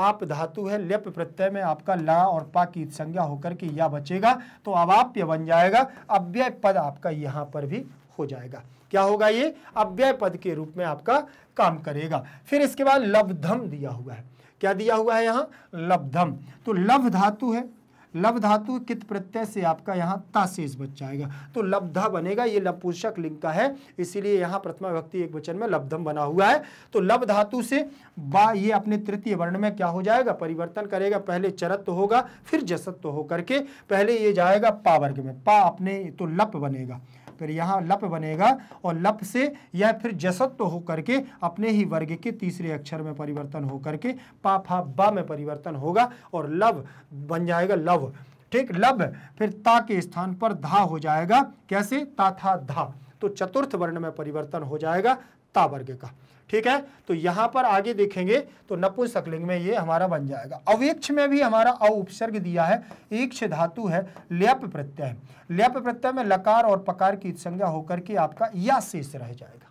आप धातु है लेप प्रत्यय में आपका ला और पा की संज्ञा होकर के या बचेगा तो अवाप्य बन जाएगा अव्यय पद आपका यहाँ पर भी हो जाएगा क्या होगा ये अव्यय पद के रूप में आपका काम करेगा फिर इसके बाद लब्धम दिया हुआ है क्या दिया हुआ है यहाँ लब्धम तो लभ धातु है लव धातु कित प्रत्यय से आपका यहाँ तासेज बच जाएगा तो लब्धा बनेगा ये लवपुरुषक लिंग का है इसीलिए यहाँ प्रथमा व्यक्ति एक वचन में लब्धम बना हुआ है तो लव धातु से बा ये अपने तृतीय वर्ण में क्या हो जाएगा परिवर्तन करेगा पहले चरत्व तो होगा फिर जसत्व तो होकर के पहले ये जाएगा पा वर्ग में पा अपने तो लप बनेगा फिर यहाँ लप बनेगा और लप से यह फिर जसत्व तो होकर के अपने ही वर्ग के तीसरे अक्षर में परिवर्तन होकर के पा फा बा में परिवर्तन होगा और लव बन जाएगा लव ठीक लब फिर ता के स्थान पर धा हो जाएगा कैसे ता था धा तो चतुर्थ वर्ण में परिवर्तन हो जाएगा ता वर्ग का ठीक है तो यहां पर आगे देखेंगे तो नपुंसकलिंग में ये हमारा बन जाएगा अवेक्ष में भी हमारा उपसर्ग दिया है ईक्ष धातु है लेप प्रत्यय लेप प्रत्यय में लकार और पकार की संज्ञा होकर के आपका या शेष रह जाएगा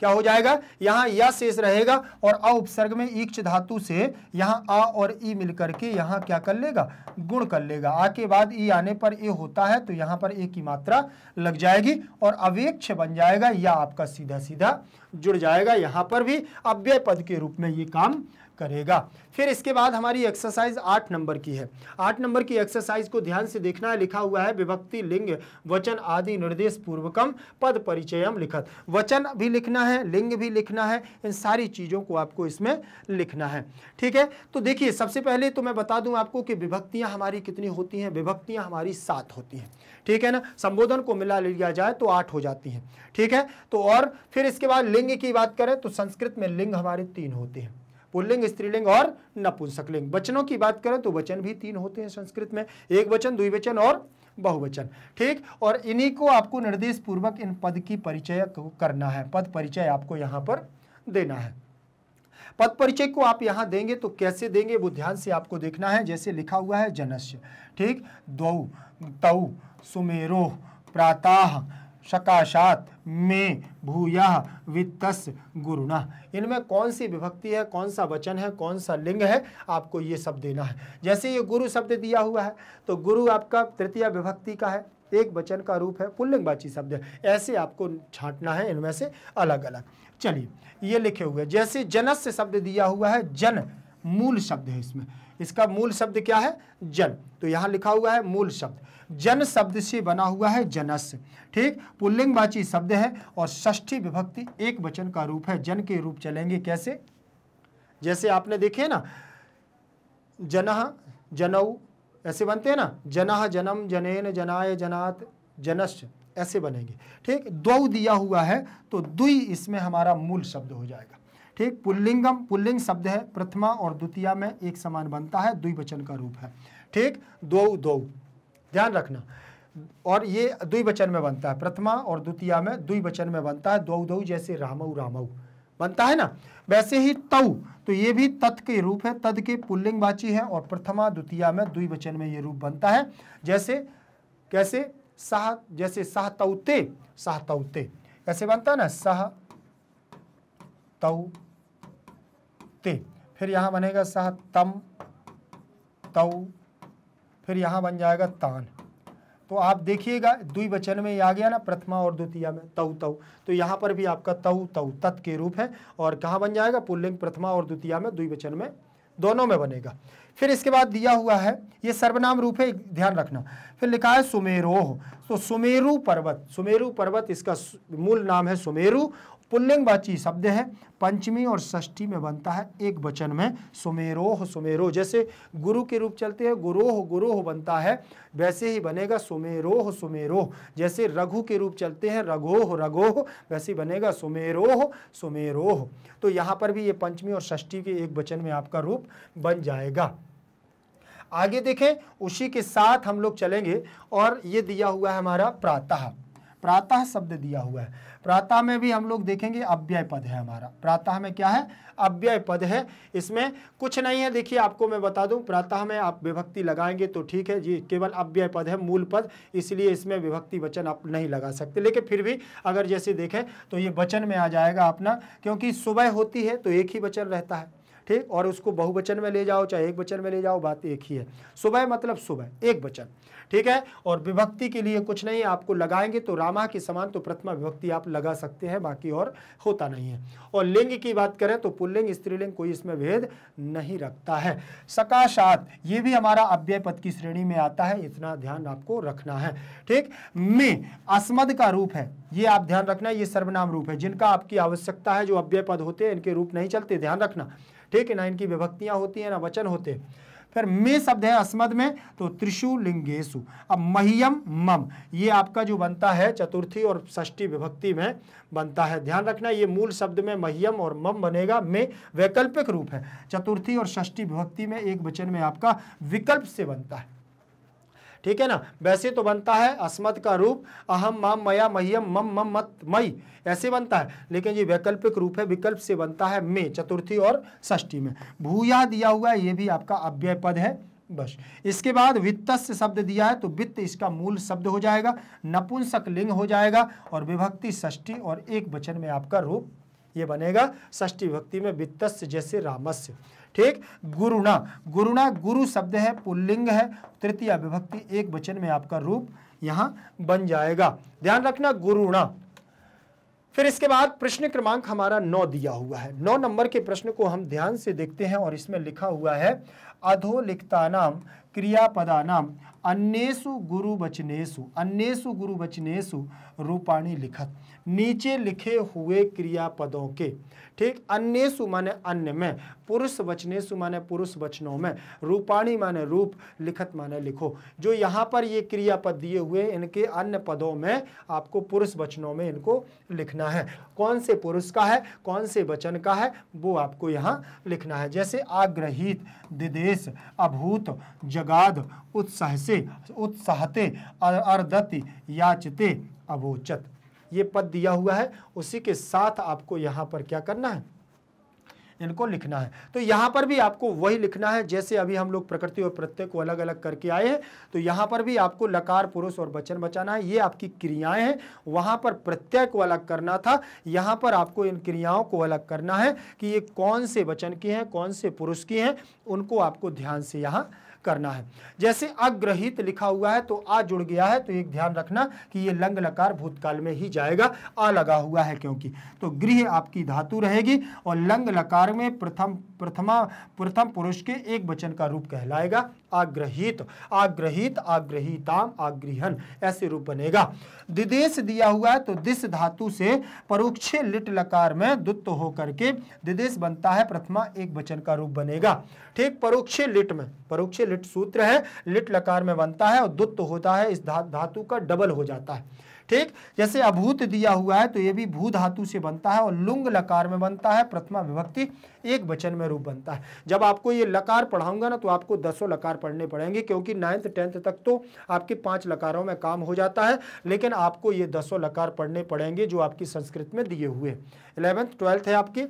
क्या हो जाएगा यहाँ या शेष रहेगा और अ उपसर्ग में ईक्ष धातु से यहाँ आ और ई मिलकर के यहाँ क्या कर लेगा गुण कर लेगा आ के बाद ई आने पर ए होता है तो यहाँ पर ए की मात्रा लग जाएगी और अवेक्ष बन जाएगा या आपका सीधा सीधा जुड़ जाएगा यहाँ पर भी अव्यय पद के रूप में ये काम करेगा फिर इसके बाद हमारी एक्सरसाइज आठ नंबर की है आठ नंबर की एक्सरसाइज को ध्यान से देखना है लिखा हुआ है विभक्ति लिंग वचन आदि निर्देश पूर्वकम पद परिचयम लिखत वचन भी लिखना है लिंग भी लिखना है इन सारी चीज़ों को आपको इसमें लिखना है ठीक है तो देखिए सबसे पहले तो मैं बता दूं आपको कि विभक्तियां हमारी कितनी होती हैं विभक्तियां हमारी सात होती हैं ठीक है ना संबोधन को मिला लिया जाए तो आठ हो जाती हैं ठीक है तो और फिर इसके बाद लिंग की बात करें तो संस्कृत में लिंग हमारे तीन होते हैं पुल्लिंग स्त्रीलिंग और नपुंसकलिंग वचनों की बात करें तो वचन भी तीन होते हैं संस्कृत में एक वचन द्विवचन और बहुवचन ठीक और इन्हीं को आपको निर्देश पूर्वक इन पद की परिचय करना है पद परिचय आपको यहाँ पर देना है पद परिचय को आप यहाँ देंगे तो कैसे देंगे वो ध्यान से आपको देखना है जैसे लिखा हुआ है जनस्य ठीक दौ तऊ सुमेरोह प्राताह सकाशात में भूया वित्तस गुरुणा इनमें कौन सी विभक्ति है कौन सा वचन है कौन सा लिंग है आपको ये सब देना है जैसे ये गुरु शब्द दिया हुआ है तो गुरु आपका तृतीय विभक्ति का है एक वचन का रूप है पुल्लिंगवाची शब्द है ऐसे आपको छांटना है इनमें से अलग अलग चलिए ये लिखे हुए जैसे जनस्य शब्द दिया हुआ है जन मूल शब्द है इसमें इसका मूल शब्द क्या है जन तो यहाँ लिखा हुआ है मूल शब्द जन शब्द से बना हुआ है जनस ठीक पुल्लिंगवाची शब्द है और षष्ठी विभक्ति एक वचन का रूप है जन के रूप चलेंगे कैसे जैसे आपने देखे ना जनह जनऊ ऐसे बनते हैं ना जनह जनम जनेन जनाय जनात जनस ऐसे बनेंगे ठीक द्वौ दिया हुआ है तो दुई इसमें हमारा मूल शब्द हो जाएगा ठीक पुल्लिंगम पुल्लिंग शब्द है प्रथमा और द्वितीया में एक समान बनता है द्विवचन का रूप है ठीक दो, दो। ध्यान रखना और ये द्विवचन में बनता है प्रथमा और द्वितीय में द्विवचन में बनता है दौ दौ जैसे रामऊ रामऊ बनता है ना वैसे ही तऊ तो ये भी तत् के रूप है तद के पुल्लिंग वाची है और प्रथमा द्वितीय में द्विवचन में ये रूप बनता है जैसे कैसे सह जैसे सह तौते सह तौते कैसे बनता है ना सह तऊ ते फिर यहां बनेगा सह तम तऊ फिर यहाँ बन जाएगा तान तो आप देखिएगा वचन में आ गया ना प्रथमा और द्वितीया में तऊ तऊ तो यहाँ पर भी आपका तऊ तऊ तत् के रूप है और कहाँ बन जाएगा पुल्लिंग प्रथमा और द्वितीया में वचन में दोनों में बनेगा फिर इसके बाद दिया हुआ है ये सर्वनाम रूप है ध्यान रखना फिर लिखा है सुमेरोह तो सुमेरु पर्वत सुमेरु पर्वत इसका मूल नाम है सुमेरु पुल्लिंगवाची शब्द है पंचमी और षष्ठी में बनता है एक वचन में सुमेरोह सुमेरोह जैसे गुरु के रूप चलते हैं गुरोह गुरोह बनता है वैसे ही बनेगा सुमेरोह सुमेरोह जैसे रघु के रूप चलते हैं रघोह रघोह वैसे ही बनेगा सुमेरोह सुमेरोह तो यहाँ पर भी ये पंचमी और षष्ठी के एक वचन में आपका रूप बन जाएगा आगे देखें उसी के साथ हम लोग चलेंगे और ये दिया हुआ है हमारा प्रातः प्रातः शब्द दिया हुआ है प्रातः में भी हम लोग देखेंगे अव्यय पद है हमारा प्रातः में क्या है अव्यय पद है इसमें कुछ नहीं है देखिए आपको मैं बता दूं प्रातः में आप विभक्ति लगाएंगे तो ठीक है जी केवल अव्यय पद है मूल पद इसलिए इसमें विभक्ति वचन आप नहीं लगा सकते लेकिन फिर भी अगर जैसे देखें तो ये वचन में आ जाएगा अपना क्योंकि सुबह होती है तो एक ही वचन रहता है ठीक और उसको बहुवचन में ले जाओ चाहे एक वचन में ले जाओ बात एक ही है सुबह मतलब सुबह एक वचन ठीक है और विभक्ति के लिए कुछ नहीं आपको लगाएंगे तो रामा के समान तो प्रथमा विभक्ति आप लगा सकते हैं बाकी और होता नहीं है और लिंग की बात करें तो पुल्लिंग स्त्रीलिंग कोई इसमें भेद नहीं रखता है सकाशात ये भी हमारा अव्यय पद की श्रेणी में आता है इतना ध्यान आपको रखना है ठीक में अस्मद का रूप है ये आप ध्यान रखना है ये सर्वनाम रूप है जिनका आपकी आवश्यकता है जो अव्यय पद होते हैं इनके रूप नहीं चलते ध्यान रखना ठीक है ना इनकी विभक्तियाँ होती हैं ना वचन होते हैं फिर मे शब्द है अस्मद में तो त्रिशु लिंगेशु अब महियम मम ये आपका जो बनता है चतुर्थी और षष्ठी विभक्ति में बनता है ध्यान रखना ये मूल शब्द में महियम और मम बनेगा मे वैकल्पिक रूप है चतुर्थी और षष्ठी विभक्ति में एक वचन में आपका विकल्प से बनता है ठीक है ना वैसे तो बनता है अस्मत का रूप अहम माम मया मह्यम मम मम मत मई ऐसे बनता है लेकिन ये वैकल्पिक रूप है विकल्प से बनता है मे चतुर्थी और षष्ठी में भूया दिया हुआ है ये भी आपका अव्यय पद है बस इसके बाद वित्तस्य शब्द दिया है तो वित्त इसका मूल शब्द हो जाएगा नपुंसक लिंग हो जाएगा और विभक्ति षष्ठी और एक वचन में आपका रूप ये बनेगा षष्टी विभक्ति में वित्तस्य जैसे रामस्य ठीक गुरुणा गुरुणा गुरु शब्द है पुल्लिंग है तृतीय विभक्ति एक वचन में आपका रूप यहाँ बन जाएगा ध्यान रखना गुरुणा फिर इसके बाद प्रश्न क्रमांक हमारा नौ दिया हुआ है नौ नंबर के प्रश्न को हम ध्यान से देखते हैं और इसमें लिखा हुआ है अधोलिखता नाम नाम क्रियापदा अन्यसु गुरु वचनेशु अन्यसु गुरु वचनेशु रूपाणी लिखत नीचे लिखे हुए क्रियापदों के ठीक अन्य सुमाने अन्य में पुरुष वचने सुमाने पुरुष वचनों में रूपाणी माने रूप लिखत माने लिखो जो यहाँ पर ये क्रियापद दिए हुए इनके अन्य पदों में आपको पुरुष वचनों में इनको लिखना है कौन से पुरुष का है कौन से वचन का है वो आपको यहाँ लिखना है जैसे आग्रहित दिदेश अभूत जगाद उत्साह से उत्साहते अर्दति याचते अवोचत ये पद दिया हुआ है उसी के साथ आपको यहाँ पर क्या करना है इनको लिखना है तो यहाँ पर भी आपको वही लिखना है जैसे अभी हम लोग प्रकृति और प्रत्यय को अलग अलग करके आए हैं तो यहाँ पर भी आपको लकार पुरुष और वचन बचाना है ये आपकी क्रियाएं हैं वहाँ पर प्रत्यय को अलग करना था यहाँ पर आपको इन क्रियाओं को अलग करना है कि ये कौन से वचन की हैं कौन से पुरुष की हैं उनको आपको ध्यान से यहाँ करना है जैसे अग्रहित लिखा हुआ है तो आ जुड़ गया है तो एक ध्यान रखना कि ये लंग लकार भूतकाल में ही जाएगा आ लगा हुआ है क्योंकि तो गृह आपकी धातु रहेगी और लंग लकार में प्रथम प्रथमा प्रथम पुरुष के एक वचन का रूप कहलाएगा आग्रहित आग्रहित आग्रहिताम आग्रहन ऐसे रूप बनेगा दिदेश दिया हुआ है तो दिस धातु से परोक्ष लिट लकार में दुत्त होकर के दिदेश बनता है प्रथमा एक वचन का रूप बनेगा ठीक परोक्ष लिट में परोक्ष लिट सूत्र है लिट लकार में बनता है और दुत्त होता है इस धा, धातु का डबल हो जाता है ठीक जैसे अभूत दिया हुआ है तो ये भी भू धातु से बनता है और लुंग लकार में बनता है प्रथमा विभक्ति एक वचन में रूप बनता है जब आपको ये लकार पढ़ाऊंगा ना तो आपको दसों लकार पढ़ने पड़ेंगे क्योंकि नाइन्थ टेंथ तक तो आपके पाँच लकारों में काम हो जाता है लेकिन आपको ये दसों लकार पढ़ने पड़ेंगे जो आपकी संस्कृत में दिए हुए इलेवेंथ ट्वेल्थ है आपके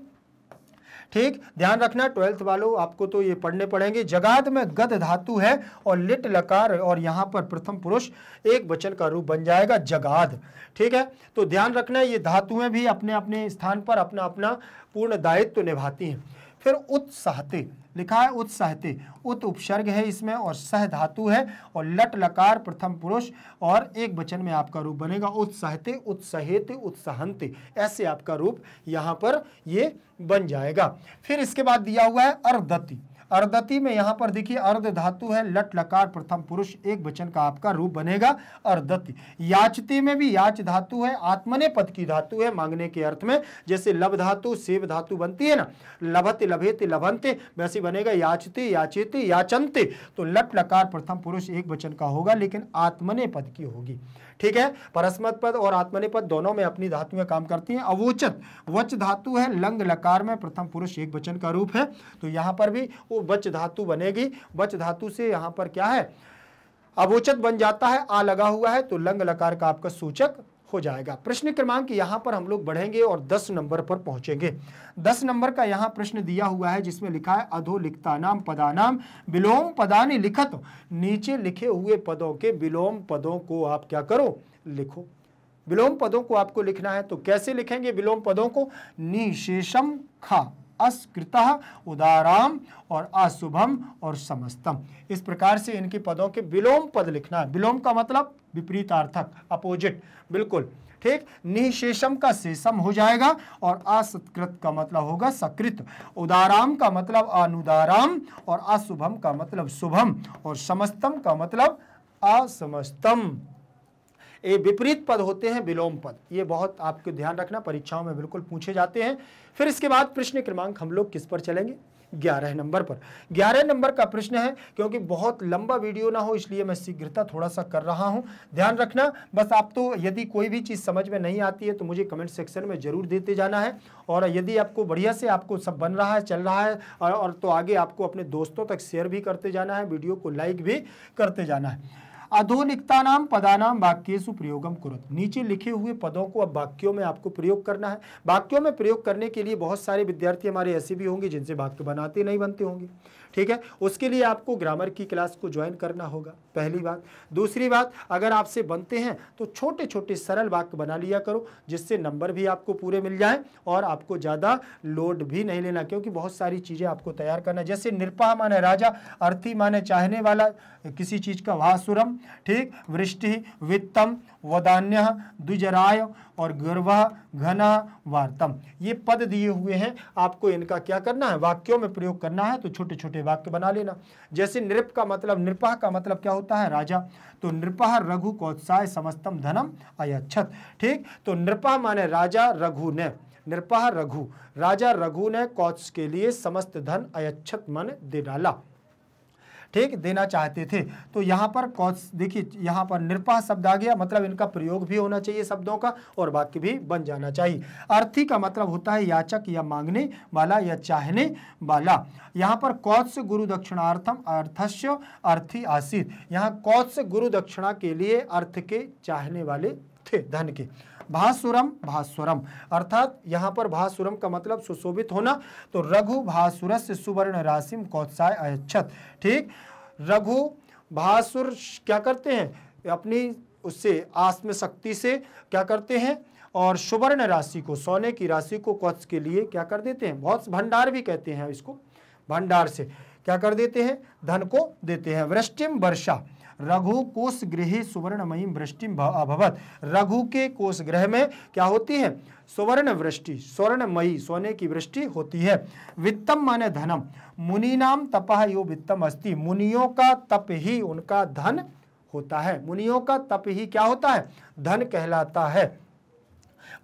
ठीक ध्यान रखना ट्वेल्थ वालों आपको तो ये पढ़ने पड़ेंगे जगात में गद धातु है और लिट लकार और यहाँ पर प्रथम पुरुष एक वचन का रूप बन जाएगा जगाद ठीक है तो ध्यान रखना ये धातुएं भी अपने अपने स्थान पर अपना अपना पूर्ण दायित्व तो निभाती हैं फिर उत्साहते लिखा है उत्साहते उत उपसर्ग है इसमें और सह धातु है और लट लकार प्रथम पुरुष और एक वचन में आपका रूप बनेगा उत्साहते उत्साहित उत्साहते ऐसे आपका रूप यहाँ पर ये बन जाएगा फिर इसके बाद दिया हुआ है अर्धति अर्धति में यहाँ पर देखिए अर्ध धातु है लट लकार प्रथम पुरुष एक वचन का आपका रूप बनेगा अर्धति याचते में भी याच धातु है आत्मने पद की धातु है मांगने के अर्थ में जैसे लव धातु सेव धातु बनती है ना लभत लभेत लभनते वैसे बनेगा याचते याचेते याचनते तो लट लकार प्रथम पुरुष एक वचन का होगा लेकिन आत्मने पद की होगी ठीक है परस्मत पद और आत्मनिपद दोनों में अपनी धातुएं काम करती हैं अवोचत वच धातु है लंग लकार में प्रथम पुरुष एक वचन का रूप है तो यहां पर भी वो वच धातु बनेगी वच धातु से यहां पर क्या है अवोचत बन जाता है आ लगा हुआ है तो लंग लकार का आपका सूचक हो जाएगा प्रश्न क्रमांक यहाँ पर हम लोग बढ़ेंगे और दस नंबर पर पहुंचेंगे दस नंबर का यहाँ प्रश्न दिया हुआ है जिसमें लिखा है अधो लिखता नाम पदानाम विलोम पदानी लिखत नीचे लिखे हुए पदों के विलोम पदों को आप क्या करो लिखो विलोम पदों को आपको लिखना है तो कैसे लिखेंगे विलोम पदों को निशेषम खा अस्कृत उदाराम और अशुभम और समस्तम इस प्रकार से इनके पदों के विलोम पद लिखना है विलोम का मतलब विपरीतार्थक अपोजिट बिल्कुल ठीक निशेषम का शेषम हो जाएगा और असत्कृत का मतलब होगा सकृत उदाराम का मतलब अनुदाराम और अशुभम का मतलब शुभम और समस्तम का मतलब असमस्तम ये विपरीत पद होते हैं विलोम पद ये बहुत आपको ध्यान रखना परीक्षाओं में बिल्कुल पूछे जाते हैं फिर इसके बाद प्रश्न क्रमांक हम लोग किस पर चलेंगे ग्यारह नंबर पर ग्यारह नंबर का प्रश्न है क्योंकि बहुत लंबा वीडियो ना हो इसलिए मैं शीघ्रता थोड़ा सा कर रहा हूं ध्यान रखना बस आप तो यदि कोई भी चीज़ समझ में नहीं आती है तो मुझे कमेंट सेक्शन में ज़रूर देते जाना है और यदि आपको बढ़िया से आपको सब बन रहा है चल रहा है और, और तो आगे आपको अपने दोस्तों तक शेयर भी करते जाना है वीडियो को लाइक भी करते जाना है अधोलिखता नाम पदानाम वाक्यु प्रयोगम कुरुत नीचे लिखे हुए पदों को अब वाक्यों में आपको प्रयोग करना है वाक्यों में प्रयोग करने के लिए बहुत सारे विद्यार्थी हमारे ऐसे भी होंगे जिनसे वाक्य बनाते नहीं बनते होंगे ठीक है उसके लिए आपको ग्रामर की क्लास को ज्वाइन करना होगा पहली बात दूसरी बात अगर आपसे बनते हैं तो छोटे छोटे सरल वाक्य बना लिया करो जिससे नंबर भी आपको पूरे मिल जाए और आपको ज़्यादा लोड भी नहीं लेना क्योंकि बहुत सारी चीज़ें आपको तैयार करना जैसे निरपा माने राजा अर्थी माने चाहने वाला किसी चीज़ का वासुरम ठीक वृष्टि वित्तम वदान्य द्विजराय और गर्व घना वार्तम ये पद दिए हुए हैं आपको इनका क्या करना है वाक्यों में प्रयोग करना है तो छोटे छोटे वाक्य बना लेना जैसे नृप का मतलब नृपाह का मतलब क्या होता है राजा तो नृपाह रघु कौत्साय समस्तम धनम अयच्छत ठीक तो नृपाह माने राजा रघु ने नृपाह रघु राजा रघु ने कौत्स के लिए समस्त धन अयच्छत मन दे डाला ठीक देना चाहते थे तो यहाँ पर कौश देखिए यहाँ पर निरपा शब्द आ गया मतलब इनका प्रयोग भी होना चाहिए शब्दों का और वाक्य भी बन जाना चाहिए अर्थी का मतलब होता है याचक या मांगने वाला या चाहने वाला यहाँ पर कौत्स गुरु दक्षिणार्थम अर्थस्य अर्थी आसित यहाँ कौत्स गुरु दक्षिणा के लिए अर्थ के चाहने वाले थे धन के भासुरम भास्वरम अर्थात यहाँ पर भासुरम का मतलब सुशोभित होना तो रघु भास्वर से सुवर्ण राशि कौत्साय अयच्छत ठीक रघु भासुर क्या करते हैं अपनी उससे आत्म शक्ति से क्या करते हैं और सुवर्ण राशि को सोने की राशि को कौच के लिए क्या कर देते हैं बहुत भंडार भी कहते हैं इसको भंडार से क्या कर देते हैं धन को देते हैं वृष्टिम वर्षा रघु कोष गृह सुवर्णमयी वृष्टि अभवत रघु के कोष ग्रह में क्या होती है सुवर्ण वृष्टि स्वर्णमयी सोने की वृष्टि होती है वित्तम माने धनम मुनि नाम तपह यो वित्तम अस्ति मुनियों का तप ही उनका धन होता है मुनियों का तप ही क्या होता है धन कहलाता है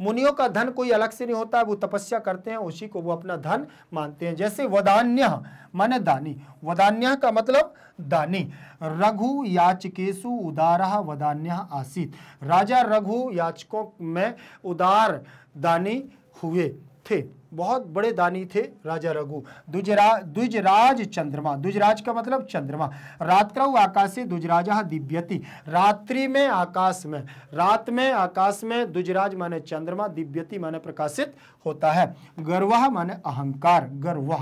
मुनियों का धन कोई अलग से नहीं होता है वो तपस्या करते हैं उसी को वो अपना धन मानते हैं जैसे वदान्य मन दानी वदान्य का मतलब दानी रघु याचकेशु उदार वदान्य आसित राजा रघु याचकों में उदार दानी हुए थे बहुत बड़े दानी थे राजा रघु दुजरा द्विजराज चंद्रमा द्विजराज का मतलब चंद्रमा रात्रऊ से द्विजराजा दिव्यति रात्रि में आकाश में रात में आकाश में द्विजराज माने चंद्रमा दिव्यति माने प्रकाशित होता है गर्व माने अहंकार गर्व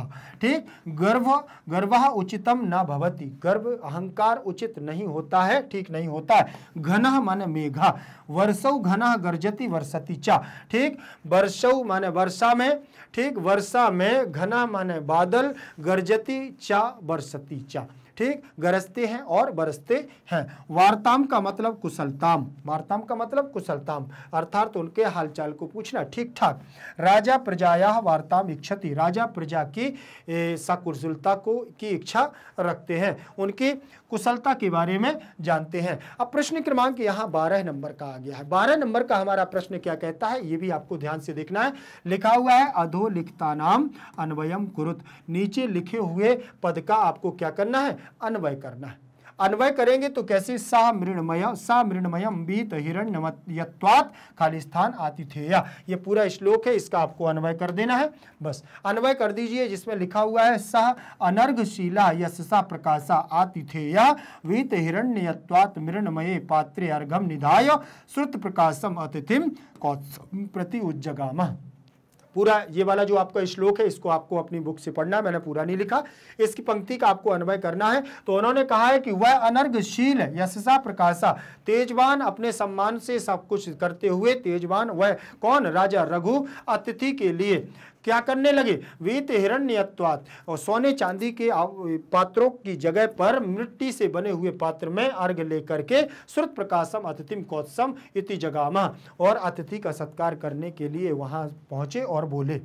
ठीक गर्व गर्व उचितम न भवती गर्व अहंकार उचित नहीं होता है ठीक नहीं होता है घन माने मेघा वर्षौ घन गर्जति वर्षति चा ठीक वर्षौ माने वर्षा में ठीक वर्षा में घना माने बादल गरजती चा बरसती चा ठीक गरजते हैं और बरसते हैं वार्ताम का मतलब कुशलताम वार्ताम का मतलब कुशलताम अर्थात उनके हालचाल को पूछना ठीक ठाक राजा प्रजाया वार्ताम इच्छति राजा प्रजा की सकुशलता को की इच्छा रखते हैं उनकी कुशलता के बारे में जानते हैं अब प्रश्न क्रमांक यहाँ बारह नंबर का आ गया है बारह नंबर का हमारा प्रश्न क्या कहता है ये भी आपको ध्यान से देखना है लिखा हुआ है अधो लिखता नाम अन्वयम कुरुत नीचे लिखे हुए पद का आपको क्या करना है अन्वय करना है अन्वय करेंगे तो कैसे सा मृणमय सा मृणमयम बीत हिरण्यवात स्थान आतिथेया ये पूरा श्लोक है इसका आपको अन्वय कर देना है बस अन्वय कर दीजिए जिसमें लिखा हुआ है सह अनर्घशिला यशसा प्रकाशा आतिथेया वीत हिरण्यवात मृणमय पात्रे अर्घम निधाय श्रुत प्रकाशम अतिथिम कौत्सम प्रति उज्जगाम पूरा ये वाला जो आपका श्लोक है इसको आपको अपनी बुक से पढ़ना है मैंने पूरा नहीं लिखा इसकी पंक्ति का आपको अन्वय करना है तो उन्होंने कहा है कि वह अनर्घशील यशसा प्रकाशा तेजवान अपने सम्मान से सब कुछ करते हुए तेजवान वह कौन राजा रघु अतिथि के लिए क्या करने लगे वीत हिरण्यत्वात और सोने चांदी के पात्रों की जगह पर मिट्टी से बने हुए पात्र में अर्घ लेकर के श्रुत प्रकाशम अतिथिम कौत्सम इति जगामा और अतिथि का सत्कार करने के लिए वहां पहुंचे और बोले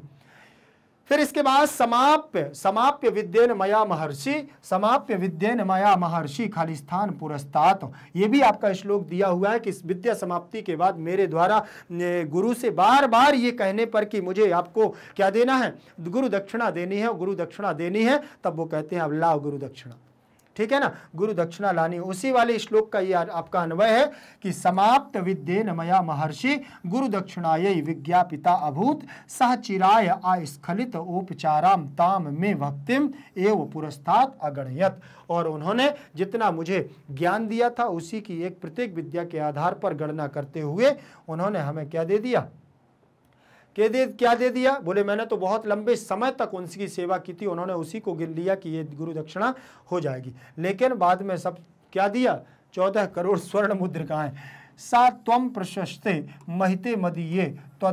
फिर इसके बाद समाप्य समाप्य विद्यन मया महर्षि समाप्य विद्यन मया महर्षि खालिस्थान पुरस्तात ये भी आपका श्लोक दिया हुआ है कि इस विद्या समाप्ति के बाद मेरे द्वारा गुरु से बार बार ये कहने पर कि मुझे आपको क्या देना है गुरु दक्षिणा देनी है गुरु दक्षिणा देनी है तब वो कहते हैं अब लाओ गुरु दक्षिणा ठीक है ना गुरु दक्षिणा लानी उसी वाले श्लोक का ये आपका अन्वय है कि समाप्त विद्ये मया महर्षि गुरु ये विज्ञापिता अभूत सह चिराय आस्खलित उपचाराम ताम में भक्तिम एव पुरस्तात अगणयत और उन्होंने जितना मुझे ज्ञान दिया था उसी की एक प्रत्येक विद्या के आधार पर गणना करते हुए उन्होंने हमें क्या दे दिया के दे क्या दे दिया बोले मैंने तो बहुत लंबे समय तक उनकी सेवा की थी उन्होंने उसी को गिन लिया कि ये गुरु दक्षिणा हो जाएगी लेकिन बाद में सब क्या दिया चौदह करोड़ स्वर्ण है सा तम प्रशस्ते महिते मदीये तो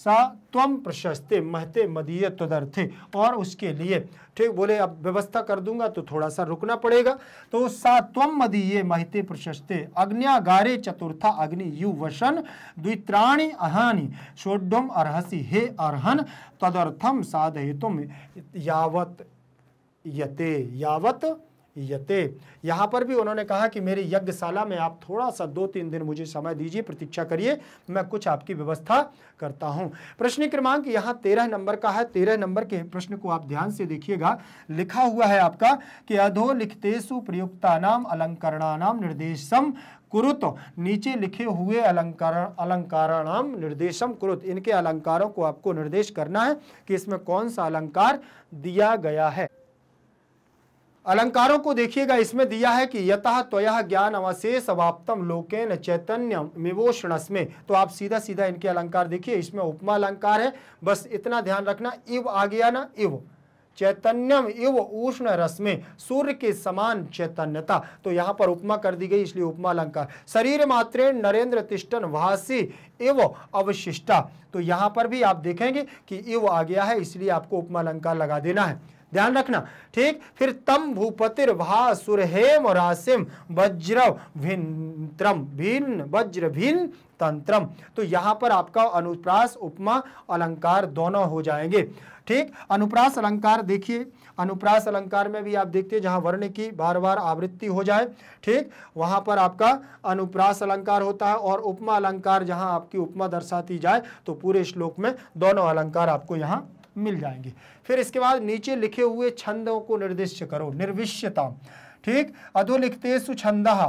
सा तम प्रशस्ते महते मदीय तदर्थे और उसके लिए ठीक बोले अब व्यवस्था कर दूंगा तो थोड़ा सा रुकना पड़ेगा तो सा तम मदीय महते प्रशस्ते अग्नियागारे चतुर्था अग्नि यु वशन द्वित्राणि अहानि षोडम हे अर्हन तदर्थम तुम यावत यते यावत यते यहाँ पर भी उन्होंने कहा कि मेरी यज्ञशाला में आप थोड़ा सा दो तीन दिन मुझे समय दीजिए प्रतीक्षा करिए मैं कुछ आपकी व्यवस्था करता हूँ प्रश्न क्रमांक यहाँ तेरह नंबर का है तेरह नंबर के प्रश्न को आप ध्यान से देखिएगा लिखा हुआ है आपका कि अधो लिखतेसु प्रयुक्ता नाम अलंकरणानाम निर्देशम कुरुत नीचे लिखे हुए अलंकार अलंकाराणाम निर्देशम कुरुत इनके अलंकारों को आपको निर्देश करना है कि इसमें कौन सा अलंकार दिया गया है अलंकारों को देखिएगा इसमें दिया है कि यतः त्वयः ज्ञान अवशेष अवाप्तम लोकेन चैतन्य मिवोषणस्मे तो आप सीधा सीधा इनके अलंकार देखिए इसमें उपमा अलंकार है बस इतना ध्यान रखना इव आ गया ना इव चैतन्यम इव उष्ण रस में सूर्य के समान चैतन्यता तो यहाँ पर उपमा कर दी गई इसलिए उपमा अलंकार शरीर मात्रे नरेंद्र तिष्टन वासी इव अवशिष्टा तो यहाँ पर भी आप देखेंगे कि इव आ गया है इसलिए आपको उपमा अलंकार लगा देना है ध्यान रखना ठीक फिर तम भूपतिर भा सुरहेम रासिम वज्र भिन्त्रम भिन्न वज्र भिन्न तंत्रम तो यहाँ पर आपका अनुप्रास उपमा अलंकार दोनों हो जाएंगे ठीक अनुप्रास अलंकार देखिए अनुप्रास अलंकार में भी आप देखते हैं जहाँ वर्ण की बार बार आवृत्ति हो जाए ठीक वहाँ पर आपका अनुप्रास अलंकार होता है और उपमा अलंकार जहाँ आपकी उपमा दर्शाती जाए तो पूरे श्लोक में दोनों अलंकार आपको यहाँ मिल जाएंगे फिर इसके बाद नीचे लिखे हुए छंदों को निर्दिष्ट करो निर्विश्यता ठीक अधोलिखते सुछंदहा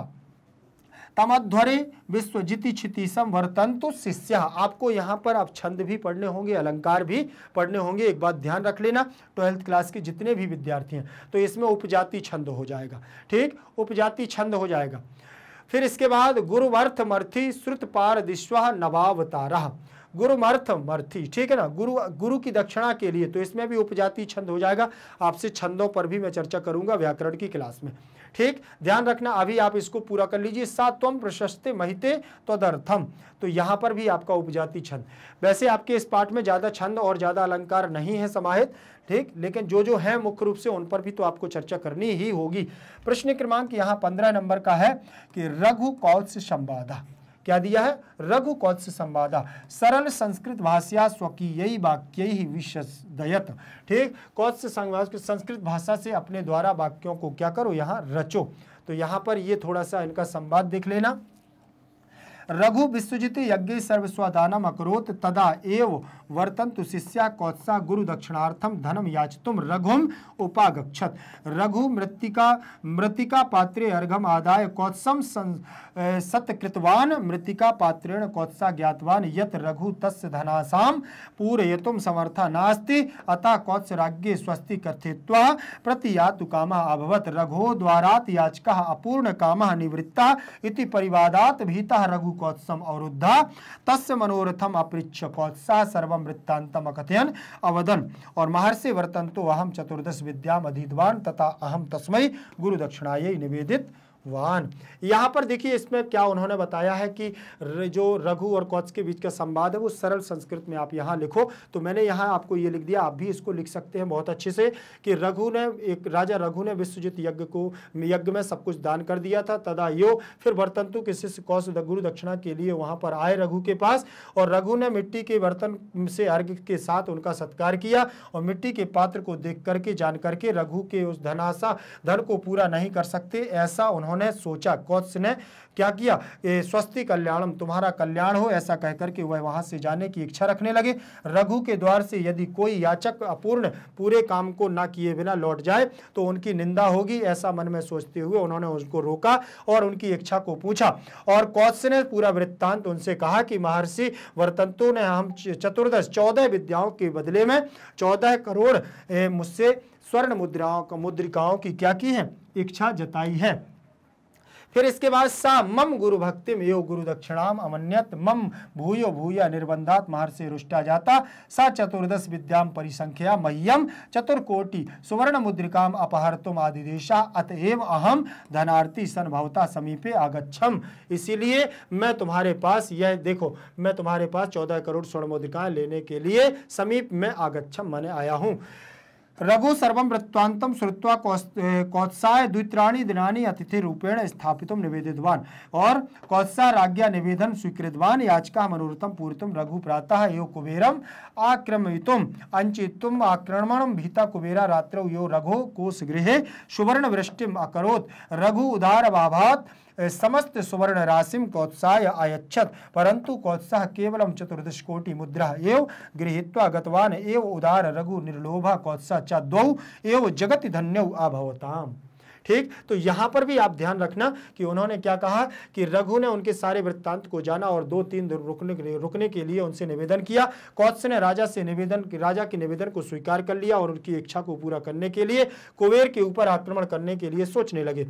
तमध्वरे विश्वजिति क्षिति संवर्तंतु शिष्य आपको यहाँ पर आप छंद भी पढ़ने होंगे अलंकार भी पढ़ने होंगे एक बात ध्यान रख लेना ट्वेल्थ क्लास के जितने भी विद्यार्थी हैं तो इसमें उपजाति छंद हो जाएगा ठीक उपजाति छंद हो जाएगा फिर इसके बाद गुरुवर्थ मर्थी श्रुत पार दिश्वा नवावतारा गुरुमर्थम मर्थी ठीक है ना गुरु गुरु की दक्षिणा के लिए तो इसमें भी उपजाति छंद हो जाएगा आपसे छंदों पर भी मैं चर्चा करूंगा व्याकरण की क्लास में ठीक ध्यान रखना अभी आप इसको पूरा कर लीजिए सातवम प्रशस्ते महिते तदर्थम तो यहाँ पर भी आपका उपजाति छंद वैसे आपके इस पाठ में ज़्यादा छंद और ज़्यादा अलंकार नहीं है समाहित ठीक लेकिन जो जो है मुख्य रूप से उन पर भी तो आपको चर्चा करनी ही होगी प्रश्न क्रमांक यहाँ पंद्रह नंबर का है कि रघु कौत्स संवादा क्या दिया है रघु कौत्स संवादा सरल संस्कृत भाषा स्वकीय वाक्य ही विश्वदयत ठीक कौत्स संवाद संस्कृत भाषा से अपने द्वारा वाक्यों को क्या करो यहाँ रचो तो यहाँ पर ये थोड़ा सा इनका संवाद देख लेना रघु विश्वजित यज्ञ सर्वस्वदानम अकरोत तदा एव वर्तंतु शिष्या कौत्सा गुरु दक्षिणार्थम धनम याचतुम रघुम उपागक्षत रघु मृतिका मृतिका पात्रे अर्घम आदाय कौत्सम सतकृतवान मृतिका पात्रेण कौत्सा ज्ञातवान यत रघु तस् धनासाम पूरयतुम समर्था नास्ति अतः कौत्सराज्ञे स्वस्ति कथित्वा प्रतियातु काम अभवत रघो द्वारा याचका अपूर्ण काम निवृत्ता इति परिवादात भीता रघु कौत्सम अवरुद्धा तस् मनोरथम अपृछ कौत्सा सर्व सर्वम वृत्तांतम अकथयन अवदन और महर्षि वर्तन तो अहम चतुर्दश विद्याम अधीतवान तथा अहम तस्मय गुरु दक्षिणाये निवेदित वान यहाँ पर देखिए इसमें क्या उन्होंने बताया है कि जो रघु और कौच के बीच का संवाद है वो सरल संस्कृत में आप यहाँ लिखो तो मैंने यहाँ आपको ये लिख दिया आप भी इसको लिख सकते हैं बहुत अच्छे से कि रघु ने एक राजा रघु ने विश्वजित यज्ञ को यज्ञ में सब कुछ दान कर दिया था तदा यो फिर बर्तंतु के शिष्य कौश गुरु दक्षिणा के लिए वहाँ पर आए रघु के पास और रघु ने मिट्टी के बर्तन से अर्घ के साथ उनका सत्कार किया और मिट्टी के पात्र को देख करके जान करके रघु के उस धनाशा धन को पूरा नहीं कर सकते ऐसा उन्होंने उन्होंने सोचा कौत्स ने क्या किया स्वस्ति कल्याणम तुम्हारा कल्याण हो ऐसा कहकर के वह वहां से जाने की इच्छा रखने लगे रघु के द्वार से यदि कोई याचक अपूर्ण पूरे काम को ना किए बिना लौट जाए तो उनकी निंदा होगी ऐसा मन में सोचते हुए उन्होंने उसको रोका और उनकी इच्छा को पूछा और कौत्स ने पूरा वृत्तांत उनसे कहा कि महर्षि वर्तंतु ने हम चतुर्दश चौदह विद्याओं के बदले में चौदह करोड़ मुझसे स्वर्ण मुद्राओं का मुद्रिकाओं की क्या की है इच्छा जताई है फिर इसके बाद सा मम गुरु भक्ति में यो गुरु दक्षिणाम अमन्यत मम भूयो भूया निर्बंधात महर्षि रुष्टा जाता सा चतुर्दश विद्याम परिसंख्या मह्यम चतुर्कोटि सुवर्ण मुद्रिकाम अपहर्तुम आदिदेशा अतएव अहम धनार्थी सन भवता समीपे आगच्छम इसीलिए मैं तुम्हारे पास यह देखो मैं तुम्हारे पास चौदह करोड़ स्वर्ण मुद्रिकाएं लेने के लिए समीप में आगच्छम मैंने आया हूँ रघु सर्व वृत्तांतम श्रुत्वा कौत्साह द्वित्राणी दिनानी अतिथि रूपेण स्थापित निवेदितवान और कौत्साह राज्ञा निवेदन स्वीकृतवान याचिका मनोरथम पूरी रघु प्रातः यो कुबेरम आक्रमित अंचित आक्रमण भीता कुबेरा रात्रो यो रघु कोष गृह सुवर्ण वृष्टिम रघु उदार भाभात समस्त सुवर्ण राशि कौत्साह अयछत परंतु कौत्साह केवल चतुर्दश कोटि मुद्रा एवं गृहत्वा गतवान एवं उदार रघु निर्लोभा कौत्साह चौ एवं जगति धन्यौ अभवताम ठीक तो यहां पर भी आप ध्यान रखना कि उन्होंने क्या कहा कि रघु ने उनके सारे वृत्तांत को जाना और दो तीन दिन रुकने के लिए रुकने के लिए उनसे निवेदन किया कौत्स ने राजा से निवेदन राजा के निवेदन को स्वीकार कर लिया और उनकी इच्छा को पूरा करने के लिए कुबेर के ऊपर आक्रमण करने के लिए सोचने लगे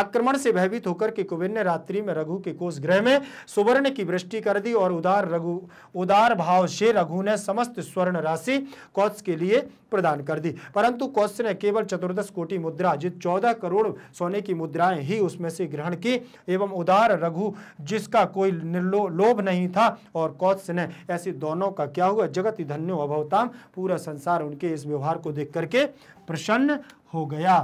आक्रमण से भयभीत होकर के कुबेर ने रात्रि में रघु के कोष गृह में सुवर्ण की वृष्टि कर दी और उदार रघु उदार भाव से रघु ने समस्त स्वर्ण राशि कौत्स के लिए प्रदान कर दी परंतु कौत्स ने केवल चतुर्दश कोटि मुद्रा जो चौदह करोड़ करोड़ सोने की मुद्राएं ही उसमें से ग्रहण की एवं उदार रघु जिसका कोई लोभ नहीं था और कौत्स ने ऐसी दोनों का क्या हुआ जगत धन्य अभवताम पूरा संसार उनके इस व्यवहार को देख करके प्रसन्न हो गया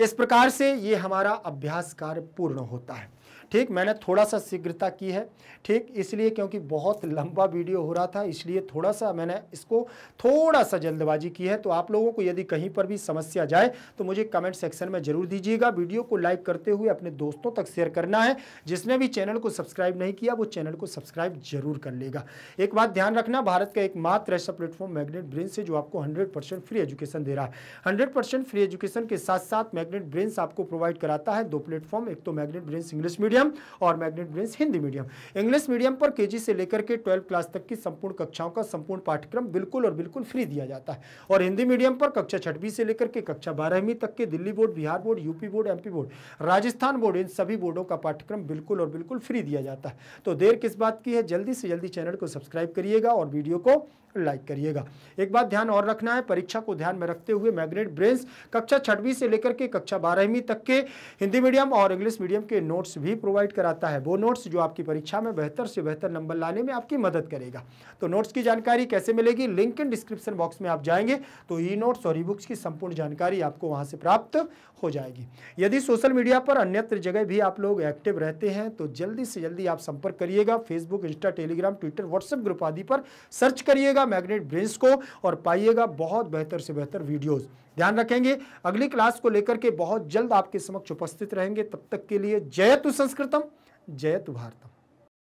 इस प्रकार से ये हमारा अभ्यास कार्य पूर्ण होता है ठीक मैंने थोड़ा सा शीघ्रता की है ठीक इसलिए क्योंकि बहुत लंबा वीडियो हो रहा था इसलिए थोड़ा सा मैंने इसको थोड़ा सा जल्दबाजी की है तो आप लोगों को यदि कहीं पर भी समस्या जाए तो मुझे कमेंट सेक्शन में जरूर दीजिएगा वीडियो को लाइक करते हुए अपने दोस्तों तक शेयर करना है जिसने भी चैनल को सब्सक्राइब नहीं किया वो चैनल को सब्सक्राइब जरूर कर लेगा एक बात ध्यान रखना भारत का एकमात्र ऐसा प्लेटफॉर्म मैग्नेट ब्रेन से जो आपको हंड्रेड फ्री एजुकेशन दे रहा है हंड्रेड फ्री एजुकेशन के साथ साथ मैग्नेट ब्रेन्स आपको प्रोवाइड कराता है दो प्लेटफॉर्म एक तो Magnet Brains English medium medium और Magnet Brains Hindi medium English medium पर के से लेकर के ट्वेल्थ क्लास तक की संपूर्ण कक्षाओं का संपूर्ण पाठ्यक्रम बिल्कुल और बिल्कुल फ्री दिया जाता है और हिंदी मीडियम पर कक्षा छठवीं से लेकर के कक्षा बारहवीं तक के Delhi board Bihar board UP board MP board Rajasthan board इन सभी बोर्डों का पाठ्यक्रम बिल्कुल और बिल्कुल फ्री दिया जाता है तो देर किस बात की है जल्दी से जल्दी चैनल को सब्सक्राइब करिएगा और वीडियो को लाइक करिएगा एक बात ध्यान और रखना है परीक्षा को ध्यान में रखते हुए मैग्नेट ब्रेन्स कक्षा छठवीं से लेकर के कक्षा बारहवीं तक के हिंदी मीडियम और इंग्लिश मीडियम के नोट्स भी प्रोवाइड कराता है वो नोट्स जो आपकी परीक्षा में बेहतर से बेहतर नंबर लाने में आपकी मदद करेगा तो नोट्स की जानकारी कैसे मिलेगी लिंक इन डिस्क्रिप्शन बॉक्स में आप जाएंगे तो ई नोट्स और ई बुक्स की संपूर्ण जानकारी आपको वहाँ से प्राप्त हो जाएगी यदि सोशल मीडिया पर अन्यत्र जगह भी आप लोग एक्टिव रहते हैं तो जल्दी से जल्दी आप संपर्क करिएगा Facebook Insta Telegram Twitter WhatsApp group आदि पर सर्च करिएगा मैग्नेट ब्रेंस को और पाइएगा बहुत बेहतर से बेहतर वीडियोज़ ध्यान रखेंगे अगली क्लास को लेकर के बहुत जल्द आपके समक्ष उपस्थित रहेंगे तब तक के लिए जय तु संस्कृतम जय तु भारतम